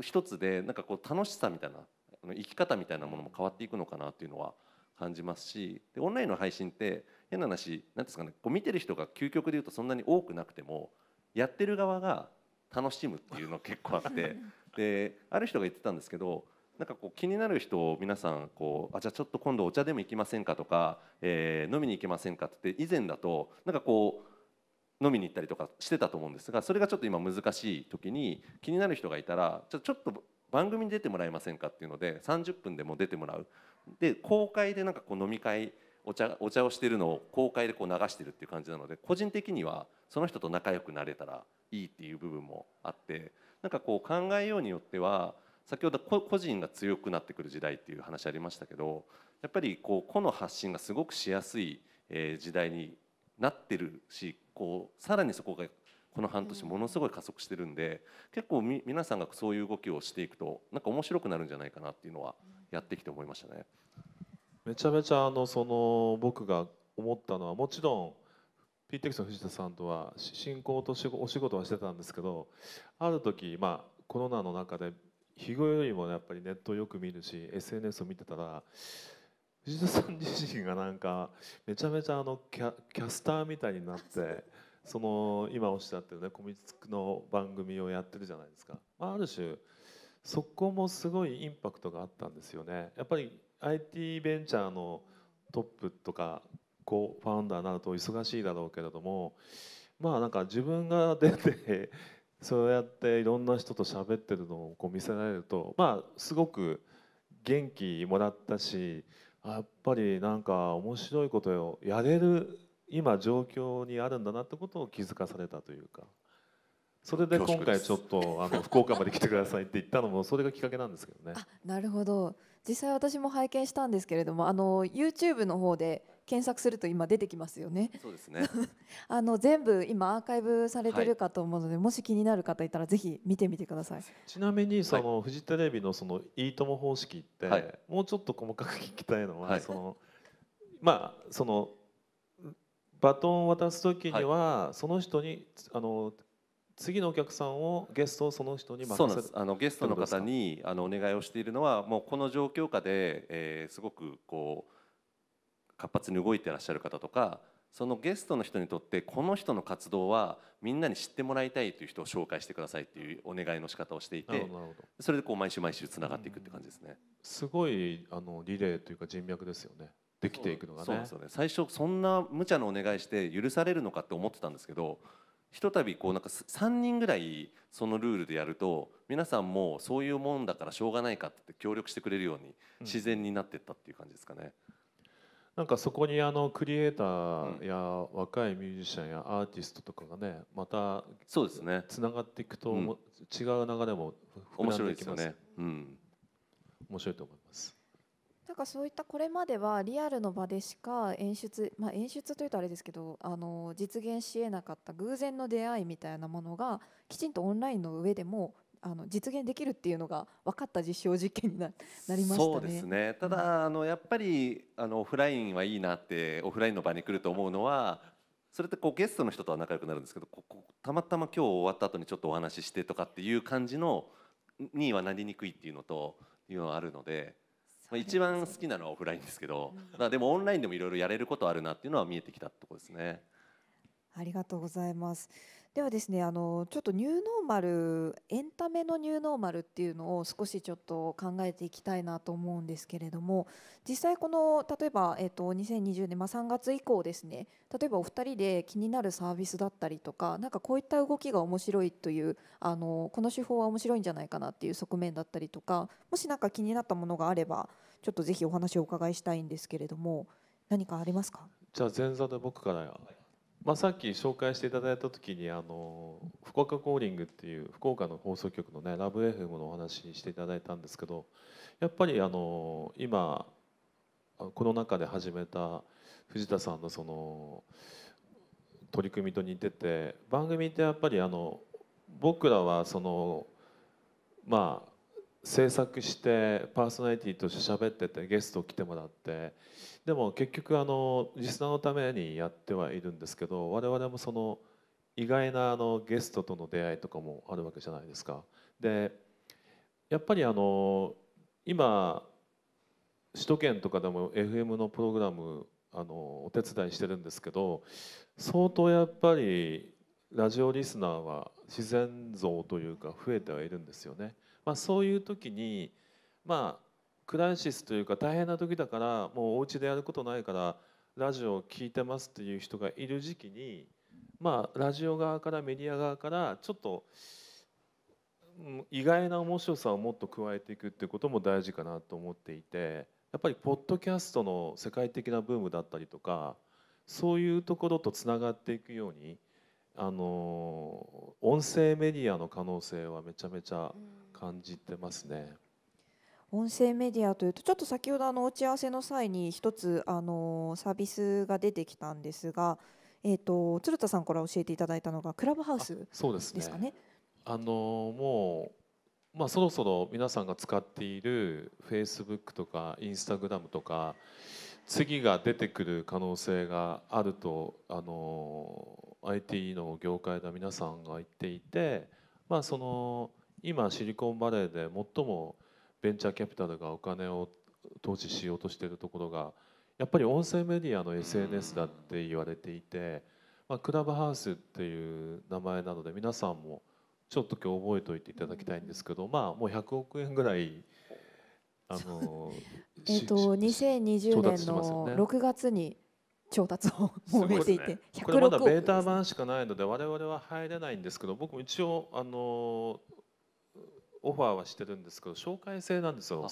S3: 一つでなんかこう楽しさみたいな生き方みたいなものも変わっていくのかなっていうのは感じますしでオンラインの配信って変な話何ですかねこう見てる人が究極で言うとそんなに多くなくてもやってる側が楽しむっていうの結構あってである人が言ってたんですけどなんかこう気になる人を皆さんこうあじゃあちょっと今度お茶でも行きませんかとか、えー、飲みに行けませんかって以前だとなんかこう飲みに行ったりとかしてたと思うんですがそれがちょっと今難しい時に気になる人がいたらちょちょっと番組に出てもらえませんかっていうので30分でも出てもらうで公開でなんかこう飲み会お茶お茶をしてるのを公開でこう流してるっていう感じなので個人的にはその人と仲良くなれたらいいっていう部分もあってなんかこう考えようによっては先ほど個人が強くなってくる時代っていう話ありましたけどやっぱりこう個の発信がすごくしやすい時代になってるしこうさらにそこがこの半年ものすごい加速してるんで、結構皆さんがそういう動きをしていくとなんか面白くなるんじゃないかなっていうのはやってきて思いましたね。めちゃめちゃあのその僕が思ったのはもちろ
S2: ん PTX の藤田さんとは進行とお仕事はしてたんですけどある時まあコロナの中で日頃よりもやっぱりネットをよく見るし SNS を見てたら藤田さん自身がなんかめちゃめちゃあのキャキャスターみたいになってその今おっしゃってるねコミツクの番組をやってるじゃないですか、まあ、ある種そこもすごいインパクトがあったんですよねやっぱり IT ベンチャーのトップとかこうファウンダーになると忙しいだろうけれどもまあなんか自分が出てそうやっていろんな人と喋ってるのをこう見せられるとまあすごく元気もらったしやっぱりなんか面白いことをやれる今状況にあるんだなってことを気づかされたというかそれで今回ちょっとあの福岡まで来てくださいって言ったのもそれがきっかけなんですけどね。
S1: なるほど実際私も拝見したんですけれどもあの YouTube の方で検索すると今出てきますよね。そうですね あの全部今アーカイブされてるかと思うので、はい、もし気になる方いたらぜひ見てみてください。
S2: ちなみにその、フジテレビのそのいいとも方式って、はい、もうちょっと細かく聞きたいのは、そのまあそのバトンを渡す時には、その人にあの次のお客さんをゲストをその人にそうなんですあのゲストの方
S3: にあのお願いをしているのはもうこの状況下で、えー、すごくこう活発に動いてらっしゃる方とかそのゲストの人にとってこの人の活動はみんなに知ってもらいたいという人を紹介してくださいっていうお願いの仕方をしていてそれでこう毎週毎週つながっていくって感じですね。すごいあのリレーというか人脈ですよね。できていくのがね。ね最初そんな無茶なお願いして許されるのかって思ってたんですけど。ひとたびこうなんか3人ぐらいそのルールでやると皆さんもそういうもんだからしょうがないかって協力してくれるように自然になってったっていう感じですかね。うん
S2: なんかそこにあのクリエイターや若いミュージシャンやアーティストとかがねまたそうですねつながっていくと、違う流れも面白いですよね、うん、面白いと思います
S1: なんかそういったこれまではリアルの場でしか演出、まあ、演出というとあれですけどあの実現しえなかった偶然の出会いみたいなものがきちんとオンラインの上でもあの実現できるっていうのが分かった実証実験にななりました、ね、そうです
S3: ねただ、あのやっぱりあのオフラインはいいなってオフラインの場に来ると思うのはそれってこうゲストの人とは仲良くなるんですけどここたまたま今日終わった後にちょっとお話ししてとかっていう感じのにはなりにくいっていうのというのはあるので。まあ、一番好きなのはオフラインですけど、うん、でもオンラインでもいろいろやれることあるなっていうのは見えてきたところですね。
S1: ありがとうございます。ではですねあのちょっとニューノーマルエンタメのニューノーマルっていうのを少しちょっと考えていきたいなと思うんですけれども実際この例えば、えー、と2020年、まあ、3月以降ですね例えばお二人で気になるサービスだったりとか何かこういった動きが面白いというあのこの手法は面白いんじゃないかなっていう側面だったりとかもし何か気になったものがあればちょっとぜひお話をお伺いしたいんですけれども何かありますか
S2: じゃあ前座で僕からまあ、さっき紹介していただいた時にあの福岡コーリングっていう福岡の放送局のねラブ FM のお話していただいたんですけどやっぱりあの今この中で始めた藤田さんのその取り組みと似てて番組ってやっぱりあの僕らはそのまあ制作してパーソナリティとして喋っててゲスト来てもらってでも結局あのリスナーのためにやってはいるんですけど我々もその意外なあのゲストとの出会いとかもあるわけじゃないですか。でやっぱりあの今首都圏とかでも FM のプログラムあのお手伝いしてるんですけど相当やっぱりラジオリスナーは自然像というか増えてはいるんですよね。まあ、そういう時にまあクライシスというか大変な時だからもうお家でやることないからラジオを聴いてますっていう人がいる時期にまあラジオ側からメディア側からちょっと意外な面白さをもっと加えていくってことも大事かなと思っていてやっぱりポッドキャストの世界的なブームだったりとかそういうところとつながっていくようにあの音声メディアの可能性はめちゃめちゃ感じてますね。
S1: 音声メディアというとちょっと先ほどあの打ち合わせの際に一つあのサービスが出てきたんですが、えーと、鶴田さんから教えていただいたのがクラブハウスですかね。
S2: あ、ね、のもう、まあ、そろそろ皆さんが使っているフェイスブックとかインスタグラムとか次が出てくる可能性があるとあの IT の業界の皆さんが言っていて、まあ、その今シリコンバレーで最もベンチャーキャピタルがお金を投資しようとしているところがやっぱり音声メディアの SNS だって言われていて、まあ、クラブハウスっていう名前なので皆さんもちょっと今日覚えておいていただきたいんですけど、まあ、もう100億円ぐらい。あの
S1: えっと2020年の6月に調達をも うていて、ね、これまだベー
S2: タ版しかないので我々は入れないんですけど僕も一応あのオファーはしてるんですけど紹介制なんですよ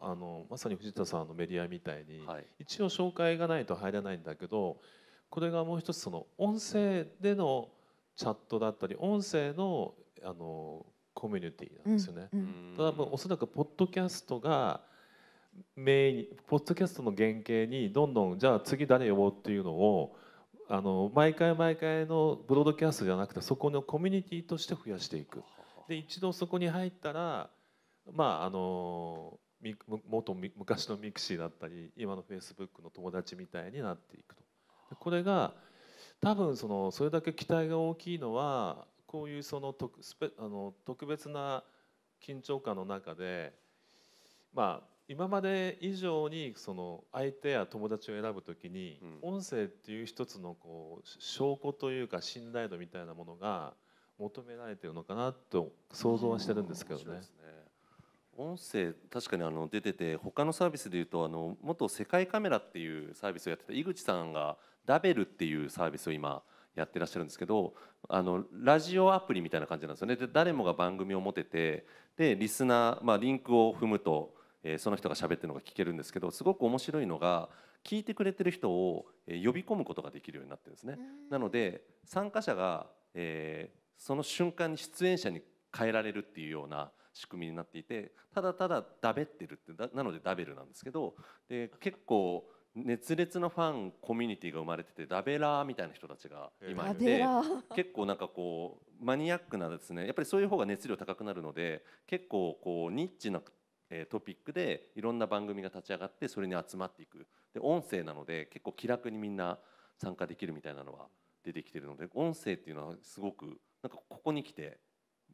S2: あのまさに藤田さんのメディアみたいに、はい、一応紹介がないと入らないんだけどこれがもう一つその音声でのチャットだったり音声のあのコミュニティなんですよね。うんうん、おそらくポッドキャストがメインポッドキャストの原型にどんどんじゃあ次誰呼ぼうっていうのをあの毎回毎回のブロードキャストじゃなくてそこのコミュニティとして増やしていく。で一度そこに入ったらまああの元昔のミクシーだったり今のフェイスブックの友達みたいになっていくとこれが多分そのそれだけ期待が大きいのはこういうその特スペあの特別な緊張感の中でまあ今まで以上にその相手や友達を選ぶときに音声っていう一つのこう証拠というか信頼度みたいなものが求められてるのか
S3: なと想像はしてるんですけどね。音声確かにあの出てて他のサービスでいうとあの元世界カメラっていうサービスをやってた井口さんがラベルっていうサービスを今やってらっしゃるんですけどあのラジオアプリみたいな感じなんですよねで誰もが番組を持ててでリスナー、まあ、リンクを踏むと、えその人が喋ってるのが聞けるんですけどすごく面白いのが聞いてくれてる人を呼び込むことができるようになってるんですね。なので参加者が、えーその瞬間に出演者に変えられるっていうような仕組みになっていてただただだべってるってなのでダベルなんですけどで結構熱烈なファンコミュニティが生まれててダベラーみたいな人たちが今いて結構なんかこうマニアックなですねやっぱりそういう方が熱量高くなるので結構こうニッチなトピックでいろんな番組が立ち上がってそれに集まっていくで音声なので結構気楽にみんな参加できるみたいなのは出てきてるので音声っていうのはすごくなんかここに来て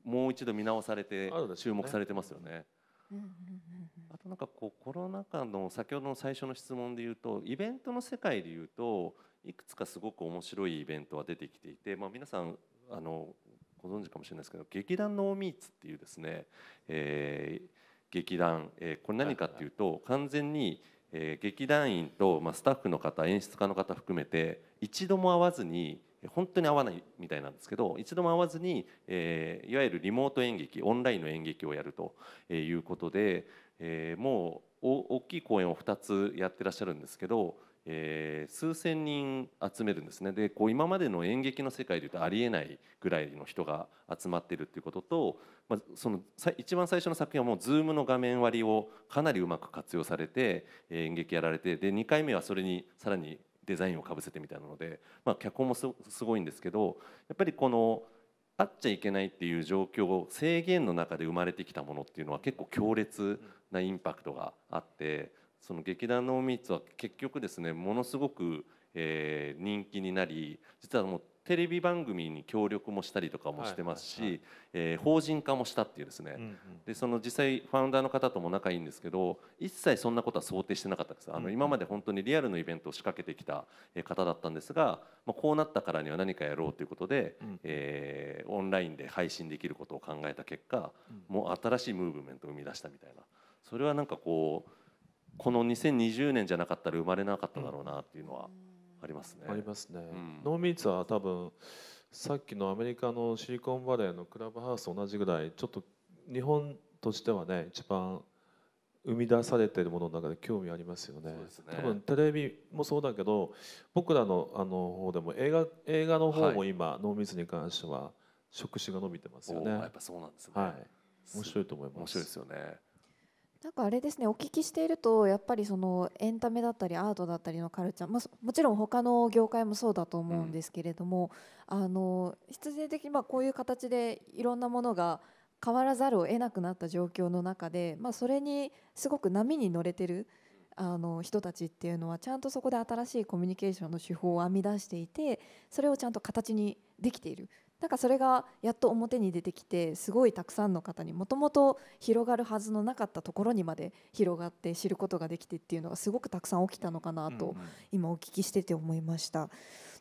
S3: もう一度見直されて注目されてますよね。あとなんかこうコロナ禍の先ほどの最初の質問で言うとイベントの世界で言うといくつかすごく面白いイベントは出てきていて、まあ、皆さんあのご存知かもしれないですけど劇団ノーミーツっていうですね、えー、劇団、えこれ何かっていうと完全に、え劇団員と、まあ、スタッフの方演出家の方含めて一度も会わずに本当に合わないみたいなんですけど一度も会わずに、えー、いわゆるリモート演劇オンラインの演劇をやるということで、えー、もう大きい公演を2つやってらっしゃるんですけど、えー、数千人集めるんですねでこう今までの演劇の世界でいうとありえないぐらいの人が集まってるっていうことと、まあ、その一番最初の作品はもう Zoom の画面割りをかなりうまく活用されて演劇やられてで2回目はそれにさらにデザインをかぶせてみたいなので、まあ、脚本もすごいんですけどやっぱりこのあっちゃいけないっていう状況を制限の中で生まれてきたものっていうのは結構強烈なインパクトがあってその劇団の蜜は結局ですねものすごく、えー、人気になり実はもうテレビ番組に協力もしたりとかもしてますし、え法人化もしたっていうですね、うんうん、でその実際ファウンダーの方とも仲いいんですけど一切そんなことは想定してなかったですあの今まで本当にリアルのイベントを仕掛けてきた方だったんですが、まあ、こうなったからには何かやろうということで、うん、えー、オンラインで配信できることを考えた結果、うん、もう新しいムーブメントを生み出したみたいなそれはなんかこうこの2020年じゃなかったら生まれなかっただろうなっていうのは。うんありますね。ありますね。うん、ノーミーツは
S2: 多分さっきのアメリカのシリコンバレーのクラブハウスと同じぐらいちょっと日本としてはね一番生み出されているものの中で興味ありますよね、ね、多分テレビもそうだけど僕らのあの方でも映画映画の方も今、はい、ノに関しては触手が伸びてますよね。やっぱそうなんですね、はい、面白いと思います。面白いですよね
S1: なんかあれですねお聞きしているとやっぱりそのエンタメだったりアートだったりのカルチャー、まあ、もちろん他の業界もそうだと思うんですけれども、うん、あの必然的にまこういう形でいろんなものが変わらざるを得なくなった状況の中で、まあ、それにすごく波に乗れてるあの人たちっていうのはちゃんとそこで新しいコミュニケーションの手法を編み出していてそれをちゃんと形にできているなんかそれがやっと表に出てきてすごいたくさんの方にもともと広がるはずのなかったところにまで広がって知ることができてっていうのがすごくたくさん起きたのかなと今お聞きしてて思いました。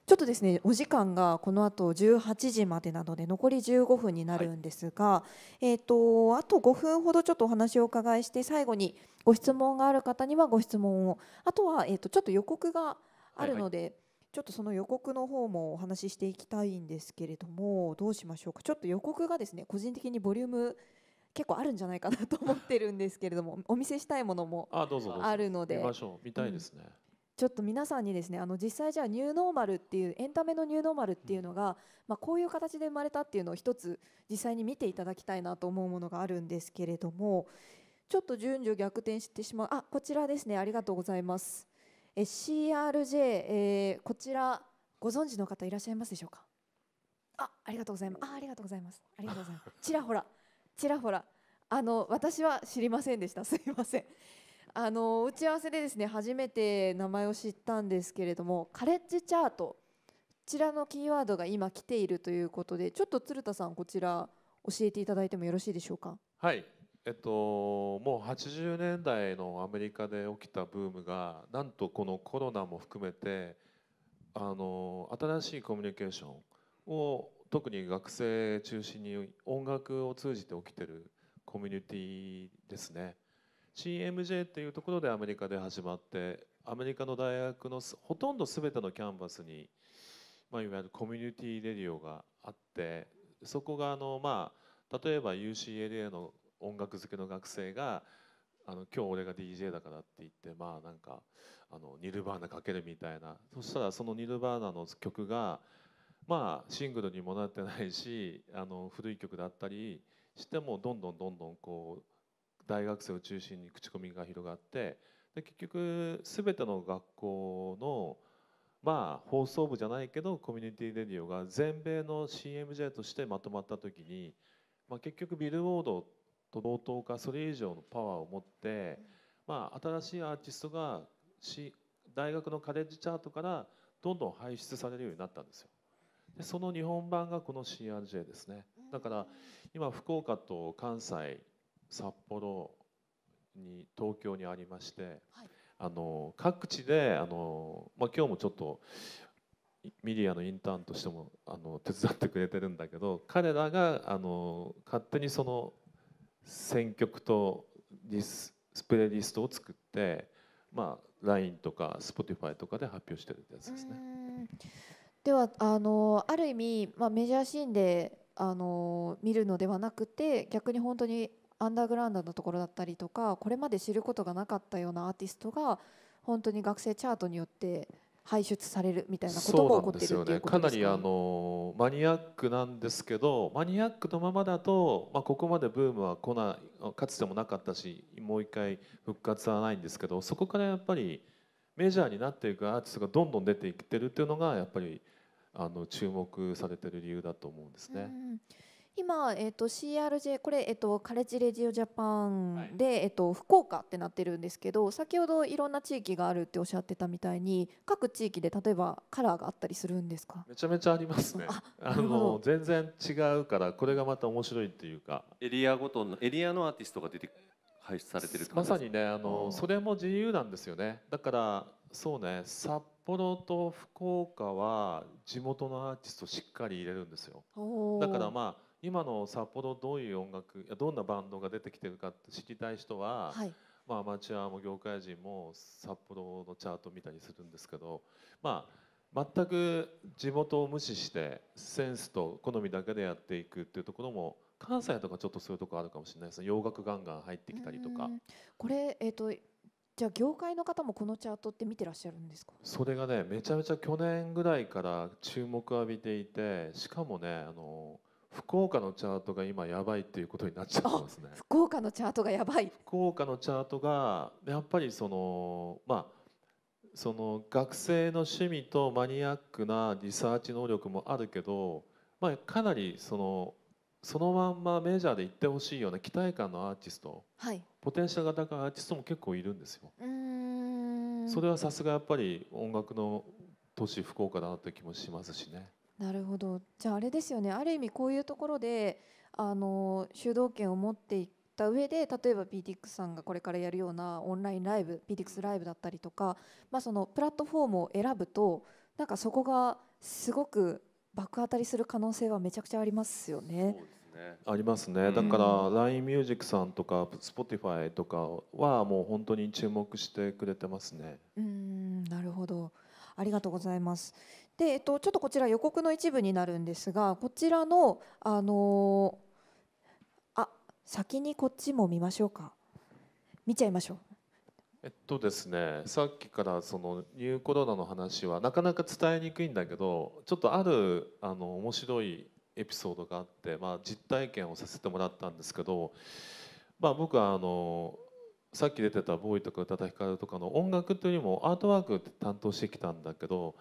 S1: ちょっとですねお時間がこのあと18時までなので残り15分になるんですが、はい、えーと、あと5分ほどちょっとお話をお伺いして最後にご質問がある方にはご質問をあとは、えーと、とちょっと予告があるので。はいはいちょっとその予告の方もお話ししていきたいんですけれどもどうしましょうかちょっと予告がですね個人的にボリューム結構あるんじゃないかなと思ってるんですけれどもお見せしたいものも
S2: あるので見ましょう見たいですね、うん、
S1: ちょっと皆さんにですねあの実際じゃあニューノーマルっていうエンタメのニューノーマルっていうのが、うん、まあ、こういう形で生まれたっていうのを一つ実際に見ていただきたいなと思うものがあるんですけれどもちょっと順序逆転してしまうあこちらですねありがとうございますえ CRJ、えー、こちらご存知の方いらっしゃいますでしょうかあありがとうございますあありがとうございますありがとうございます ちらほらちらほらあの私は知りませんでしたすいませんあの打ち合わせでですね初めて名前を知ったんですけれどもカレッジチャートこちらのキーワードが今来ているということでちょっと鶴田さんこちら教えていただいてもよろしいでしょうか
S2: はいえっと、もう80年代のアメリカで起きたブームがなんとこのコロナも含めてあの新しいコミュニケーションを特に学生中心に音楽を通じて起きてるコミュニティですね CMJ っていうところでアメリカで始まってアメリカの大学のほとんど全てのキャンバスに、まあ、いわゆるコミュニティレディオがあってそこがあの、まあ、例えば UCLA の音楽好きの学生があの今日俺が DJ だからって言ってまあなんかあのニルバーナかけるみたいなそしたらそのニルバーナの曲がまあシングルにもなってないしあの古い曲だったりしてもどんどんどんどんこう大学生を中心に口コミが広がってで結局全ての学校のまあ放送部じゃないけどコミュニティレディオが全米の CMJ としてまとまった時に、まあ、結局ビルボードって同等かそれ以上のパワーを持って、まあ、新しいアーティストが大学のカレッジチャートからどんどん輩出されるようになったんですよ。でその日本版がこの CRJ ですね。だから今福岡と関西札幌に東京にありまして、はい、あの各地であの、まあ、今日もちょっとミディアのインターンとしてもあの手伝ってくれてるんだけど彼らがあの勝手にその選曲とディスプレイリストを作って、まあ、LINE とか Spotify とかで発表してるってやつですね。
S1: ではあのある意味、まあ、メジャーシーンであの見るのではなくて逆に本当にアンダーグラウンドのところだったりとかこれまで知ることがなかったようなアーティストが本当に学生チャートによって排出されるみたいなことも起こってるっていうことですか、ね,、かなりあ
S2: のマニアックなんですけどマニアックのままだと、まあ、ここまでブームは来ないかつてもなかったしもう一回復活はないんですけどそこからやっぱりメジャーになっていくアーティストがどんどん出ていってるっていうのがやっぱりあの注目されてる理由だと思うんですね。う
S1: ん今、えっ、ーと、CRJ、これ、えーと、カレッジ・レジオ・ジャパンで、はい、えーと、福岡ってなってるんですけど、先ほどいろんな地域があるっておっしゃってたみたいに、各地域で例えばカラーがあったりするんですかめちゃ
S2: めちゃありますね。あの全然違うから、これがまた面白いっていうか。エリアごとの、
S3: エリアのアーティストが出て排出されてるまさに
S2: ねあの、それも自由なんですよね。だからそうね札幌と福岡は地元のアーティストしっかり入れるんですよ。だからまあ今の札幌どういう音楽どんなバンドが出てきてるかって知りたい人は、はい、まあ、アマチュアも業界人も札幌のチャート見たりするんですけど、まあ、全く地元を無視してセンスと好みだけでやっていくっていうところも関西とかちょっとそういうとこあるかもしれないです洋楽ガンガン入ってきたりとか。
S1: これ、えーと、とじゃあ業界の方もこのチャートって見てらっしゃるんですか
S2: それがねめちゃめちゃ去年ぐらいから注目を浴びていてしかもねあの福岡のチャートが今やばいっていうことになっちゃってますね。
S1: 福岡のチャートがやばい。
S2: 福岡のチャートがやっぱりそのまあその学生の趣味とマニアックなリサーチ能力もあるけど、まあ、かなりそのそのまんまメジャーで行ってほしいような期待感のアーティスト、はい、ポテンシャルが高いアーティストも結構いるんですよ。それはさすがやっぱり音楽の都市福岡だなという気もしますしね。
S1: なるほどじゃああれですよねある意味こういうところであの主導権を持っていった上で例えば PTX さんがこれからやるようなオンラインライブ PTX ライブだったりとか、まあ、そのプラットフォームを選ぶとなんかそこがすごく爆当たりする可能性はめちゃくちゃありますよね。
S2: ねありますねだから LINEMUSIC さんとか Spotify とかはもう本当に注目してくれてますね。
S1: うんなるほどありがとうございます。で、えっと、ちょっとこちら予告の一部になるんですがこちらの、あのー、あ先にこっちも見ましょうか見ちゃいましょう。
S2: えっとですね、さっきからそのニューコロナの話はなかなか伝えにくいんだけどちょっとあるあの面白いエピソードがあって、まあ、実体験をさせてもらったんですけど、まあ、僕はあのさっき出てたボーイとか宇多田ヒカルとかの音楽というよりもアートワークって担当してきたんだけど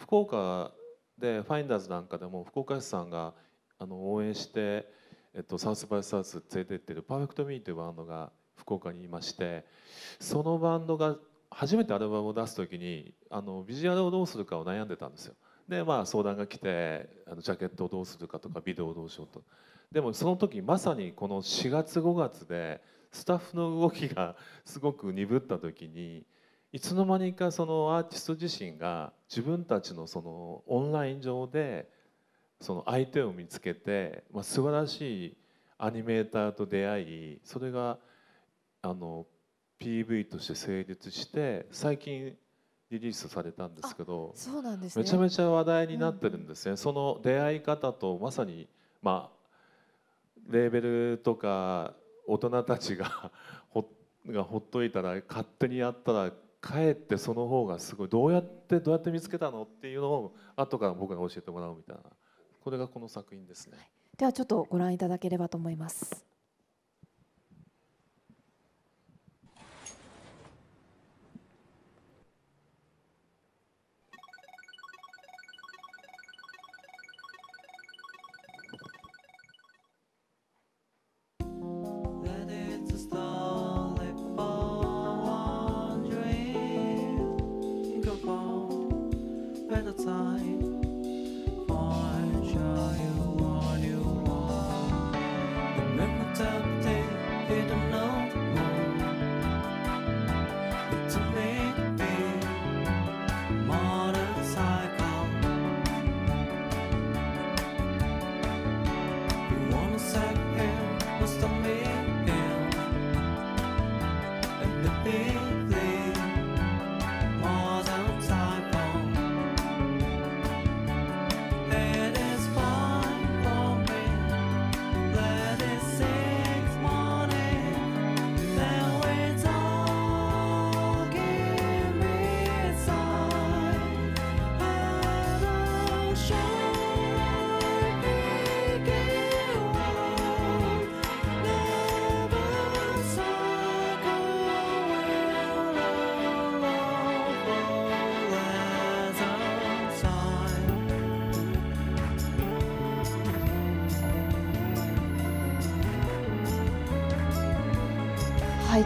S2: 福岡でファインダーズなんかでも福岡市さんがあの応援して、えっと、サウスバイサウス連れてってるパーフェクトミーというバンドが福岡にいましてそのバンドが初めてアルバムを出す時にあのビジュアルをどうするかを悩んでたんですよ。でまあ相談が来てあのジャケットをどうするかとかビデオをどうしようとでもその時まさにこの4月5月でスタッフの動きがすごく鈍った時にいつの間にかそのアーティスト自身が自分たちのそのオンライン上でその相手を見つけて、まあ、素晴らしいアニメーターと出会いそれがあの PV として成立して最近リリースされたんですけどそうなんです、ね、めちゃめちゃ話題になってるんですね、うん、その出会い方とまさに、まあ、レーベルとか大人たちが ほがほっといたら勝手にやったらかえってその方がすごいどうやってどうやって見つけたのっていうのを後から僕が教えてもらうみたいなこれがこの作品ですね、はい、
S1: ではちょっとご覧いただければと思います。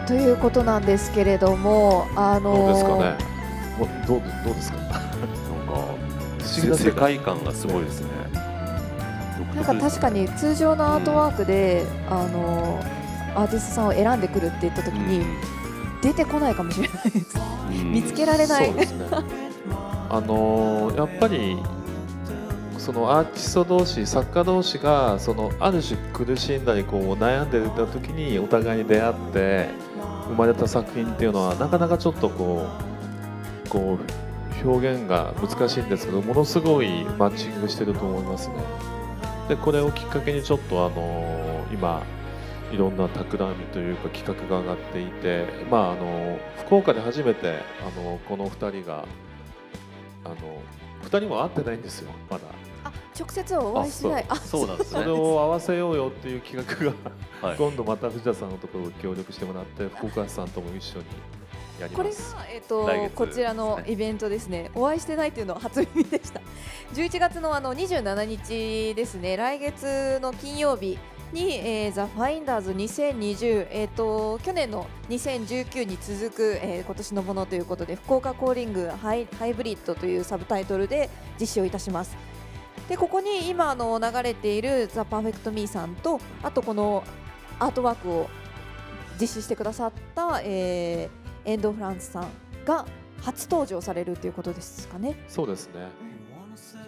S1: ということなんですけれども、あのー、どうです
S3: かね。どうどうですか。なんか世界観がすごいですね。
S1: なんか確かに通常のアートワークで、うん、あのー、アーティストさんを選んでくるって言った時に、うん、出てこないかもしれないです。見つけられない。ね、
S2: あのー、やっぱりそのアーティスト同士作家同士がそのある種苦しんだりこう悩んでた時にお互いに出会って生まれた作品っていうのはなかなかちょっとこうこう表現が難しいんですけどものすごいマッチングしてると思いますねでこれをきっかけにちょっとあの今いろんな企みというか企画が上がっていて、まあ、あの福岡で初めてあのこの2人があの2人も会ってないんですよまだ
S1: 直接お会いしないあそうなんですねそれを
S2: 合わせようよっていう企画が、はい、今度また藤田さんのところ協力してもらって福岡さんとも一緒にこれが、
S1: えーと、こちらのイベントですね、お会いしてないというのは初耳でした、11月のあの27日ですね、来月の金曜日に、えー、ザ・ファインダーズ2020、えーと、去年の2019に続く、えー、今年のものということで、福岡コーリングハイハイブリッドというサブタイトルで実施をいたします。でここに今あの流れている「ザ・パーフェクト・ミーさんとあとこのアートワークを実施してくださった、えー、エンド・フランスさんが初登場されるということですかね。
S2: そうですね、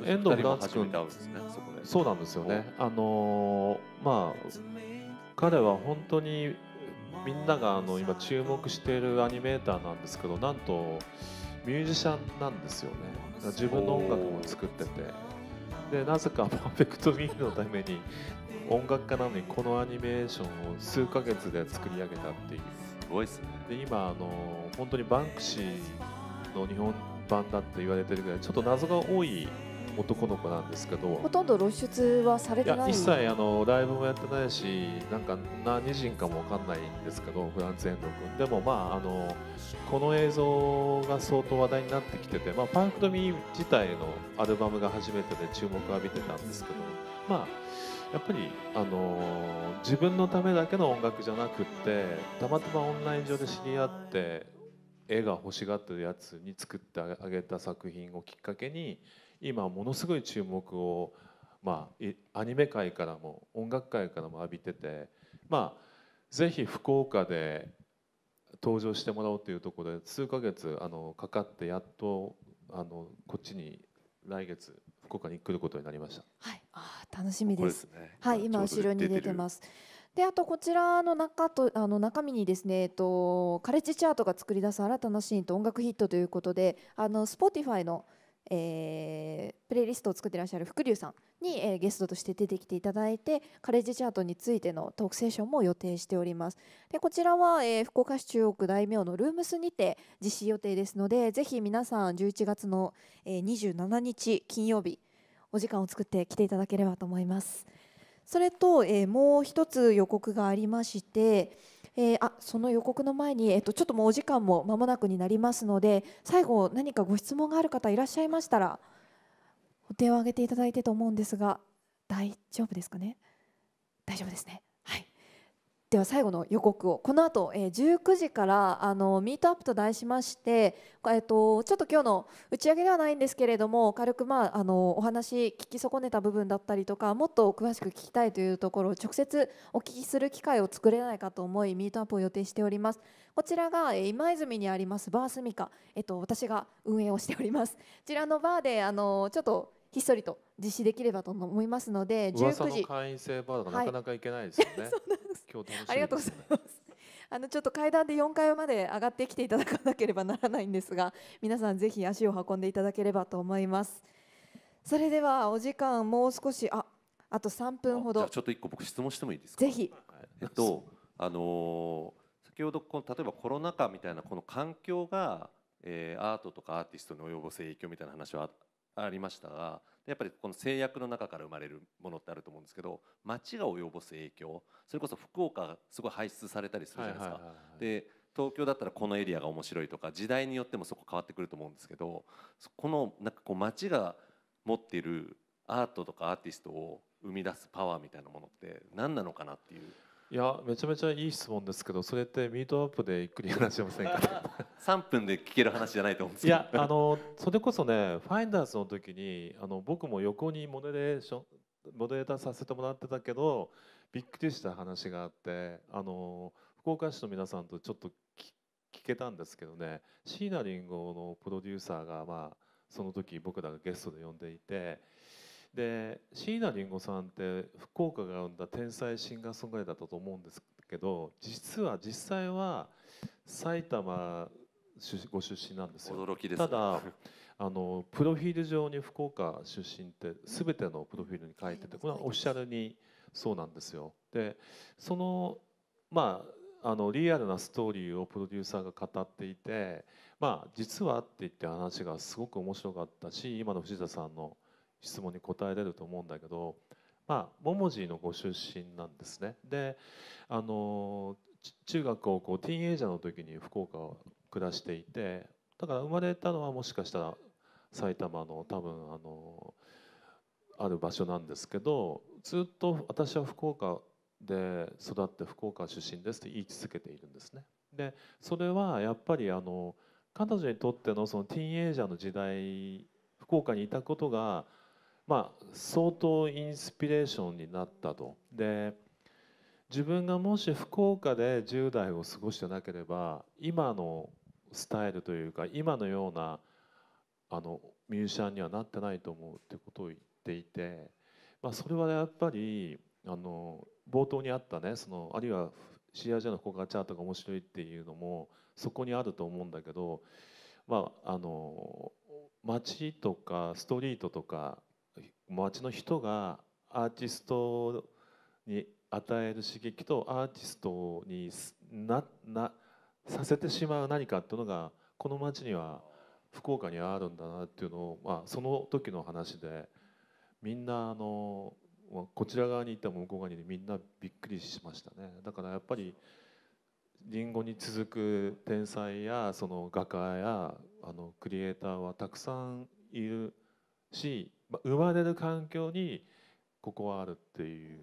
S2: うん、エンド・フランス君、そうなんですよね。あのー、まあ彼は本当にみんながあの今注目しているアニメーターなんですけどなんとミュージシャンなんですよね自分の音楽も作っててでなぜか「パーフェクト・ミーのために音楽家なのにこのアニメーションを数ヶ月で作り上げたっていうすごいっすねで今あの本当にバンクシーの日本版だって言われてるぐらいちょっと謎が多い男の子なんですけどほ
S1: とんど露出はされてない一切あ
S2: のライブもやってないしなんか何人かも分かんないんですけどフランツ・エンド君でもまああのこの映像が相当話題になってきてて、まあ、パフクト・ミー自体のアルバムが初めてで注目を浴びてたんですけどまあやっぱり、あの自分のためだけの音楽じゃなくってたまたまオンライン上で知り合って絵が欲しがってるやつに作ってあげた作品をきっかけに今ものすごい注目を、まあ、アニメ界からも音楽界からも浴びてて、まあ、ぜひ福岡で登場してもらおうというところで数ヶ月あのかかってやっとあのこっちに来月福岡に来ることになりました。はい、
S1: あ楽しみです。ですね、はい、今後ろに出てます。であとこちらの中とあの中身にですね、えっと、カレッジチャートが作り出す新たなシーンと音楽ヒットということであの Spotify のえー、プレイリストを作ってらっしゃる福龍さんに、えー、ゲストとして出てきていただいてカレッジチャートについてのトークセッションも予定しておりますでこちらは、えー、福岡市中央区大名のルームスにて実施予定ですのでぜひ皆さん11月の、えー、27日金曜日お時間を作って来ていただければと思いますそれと、えー、もう一つ予告がありましてえー、あその予告の前に、えっと、ちょっともうお時間も間もなくになりますので最後何かご質問がある方いらっしゃいましたらお手を挙げていただいてと思うんですが大丈夫ですかね大丈夫ですねでは最後の予告をこの後、えー、19時からあのミートアップと題しまして、えー、とちょっと今日の打ち上げではないんですけれども軽く、まあ、あのお話聞き損ねた部分だったりとかもっと詳しく聞きたいというところを直接お聞きする機会を作れないかと思いミートアップを予定しておりますこちらが、えー、今泉にありますバースミカ、えー、と私が運営をしておりますこちらのバーであのちょっとひっそりと実施できればと思いますので19時会員制バーがなかなか行けないですよね、は い、今日楽しみ、ね、ありがとうございますあのちょっと階段で4階まで上がってきていただかなければならないんですが皆さんぜひ足を運んでいただければと思いますそれではお時間もう少しああと3分ほどち
S3: ょっと1個僕質問してもいいですかぜひ、えっとあのー、先ほどこの例えばコロナ禍みたいなこの環境が、えー、アートとかアーティストに及ぼす影響みたいな話はありましたがやっぱりこの制約の中から生まれるものってあると思うんですけど街が及ぼす影響それこそ福岡がすごい排出されたりするじゃないですか。で東京だったらこのエリアが面白いとか時代によってもそこ変わってくると思うんですけどこのなんかこう町が持ってるアートとかアーティストを生み出すパワーみたいなものって何なのかなっていう。いやめちゃめちゃいい質問ですけどそれってミートアップでゆっくり話しませんか3 分で聞ける話じゃないと思うんですけどいやあ
S2: のそれこそねファインダーズの時にあの僕も横にモデレーションモデレーターさせてもらってたけどびっくりした話があってあの福岡市の皆さんとちょっと聞けたんですけどね椎名林檎のプロデューサーがまあその時僕らがゲストで呼んでいてで椎名林檎さんって福岡が生んだ天才シンガーソングライターだったと思うんですけど実は実際は埼玉ご出身なんですよ驚きです、ただあのプロフィール上に福岡出身って全てのプロフィールに書いててこれはオフィシャルにそうなんですよ。でそのまああのリアルなストーリーをプロデューサーが語っていてまあ実はって言って話がすごく面白かったし今の藤田さんの質問に答えれると思うんだけど、まあ、桃地のご出身なんですね。であの中学をこうティーンエイジャーの時に福岡を暮らしていてだから生まれたのはもしかしたら埼玉の多分あのある場所なんですけどずっと私は福岡で育って福岡出身ですって言い続けているんですね。でそれはやっぱりあの彼女にとってのそのティーンエイジャーの時代福岡にいたことがまあ、相当インスピレーションになったとで自分がもし福岡で10代を過ごしてなければ今のスタイルというか今のようなあのミュージシャンにはなってないと思うってことを言っていて、まあ、それはやっぱりあの冒頭にあったねそのあるいは CRJ の福岡チャートが面白いっていうのもそこにあると思うんだけど、まあ、あの街とかストリートとか街の人がアーティストに与える刺激とアーティストにななさせてしまう何かっていうのがこの街には福岡にあるんだなっていうのを、まあ、その時の話でみんなあのこちら側に行っても向こう側にいみんなびっくりしましたねだからやっぱりりんごに続く天才やその画家やあのクリエーターはたくさんいるし生まれる環境にここはあるっていう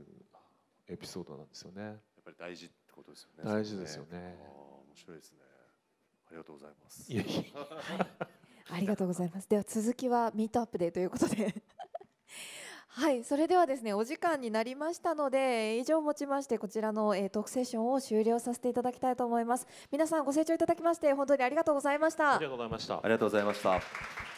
S2: エピソードなんですよね。やっ
S3: ぱり大事ってことですよね。大事ですよね。あ面白いですね。ありがとうございます。いやいやはい、
S1: ありがとうございます。では続きはミートアップでということで はい、それではですね、お時間になりましたので、以上をもちましてこちらの、えー、トークセッションを終了させていただきたいと思います。皆さんご清聴いただきまして本当にありがとうございました。あり
S3: がとうございました。ありがとうございました。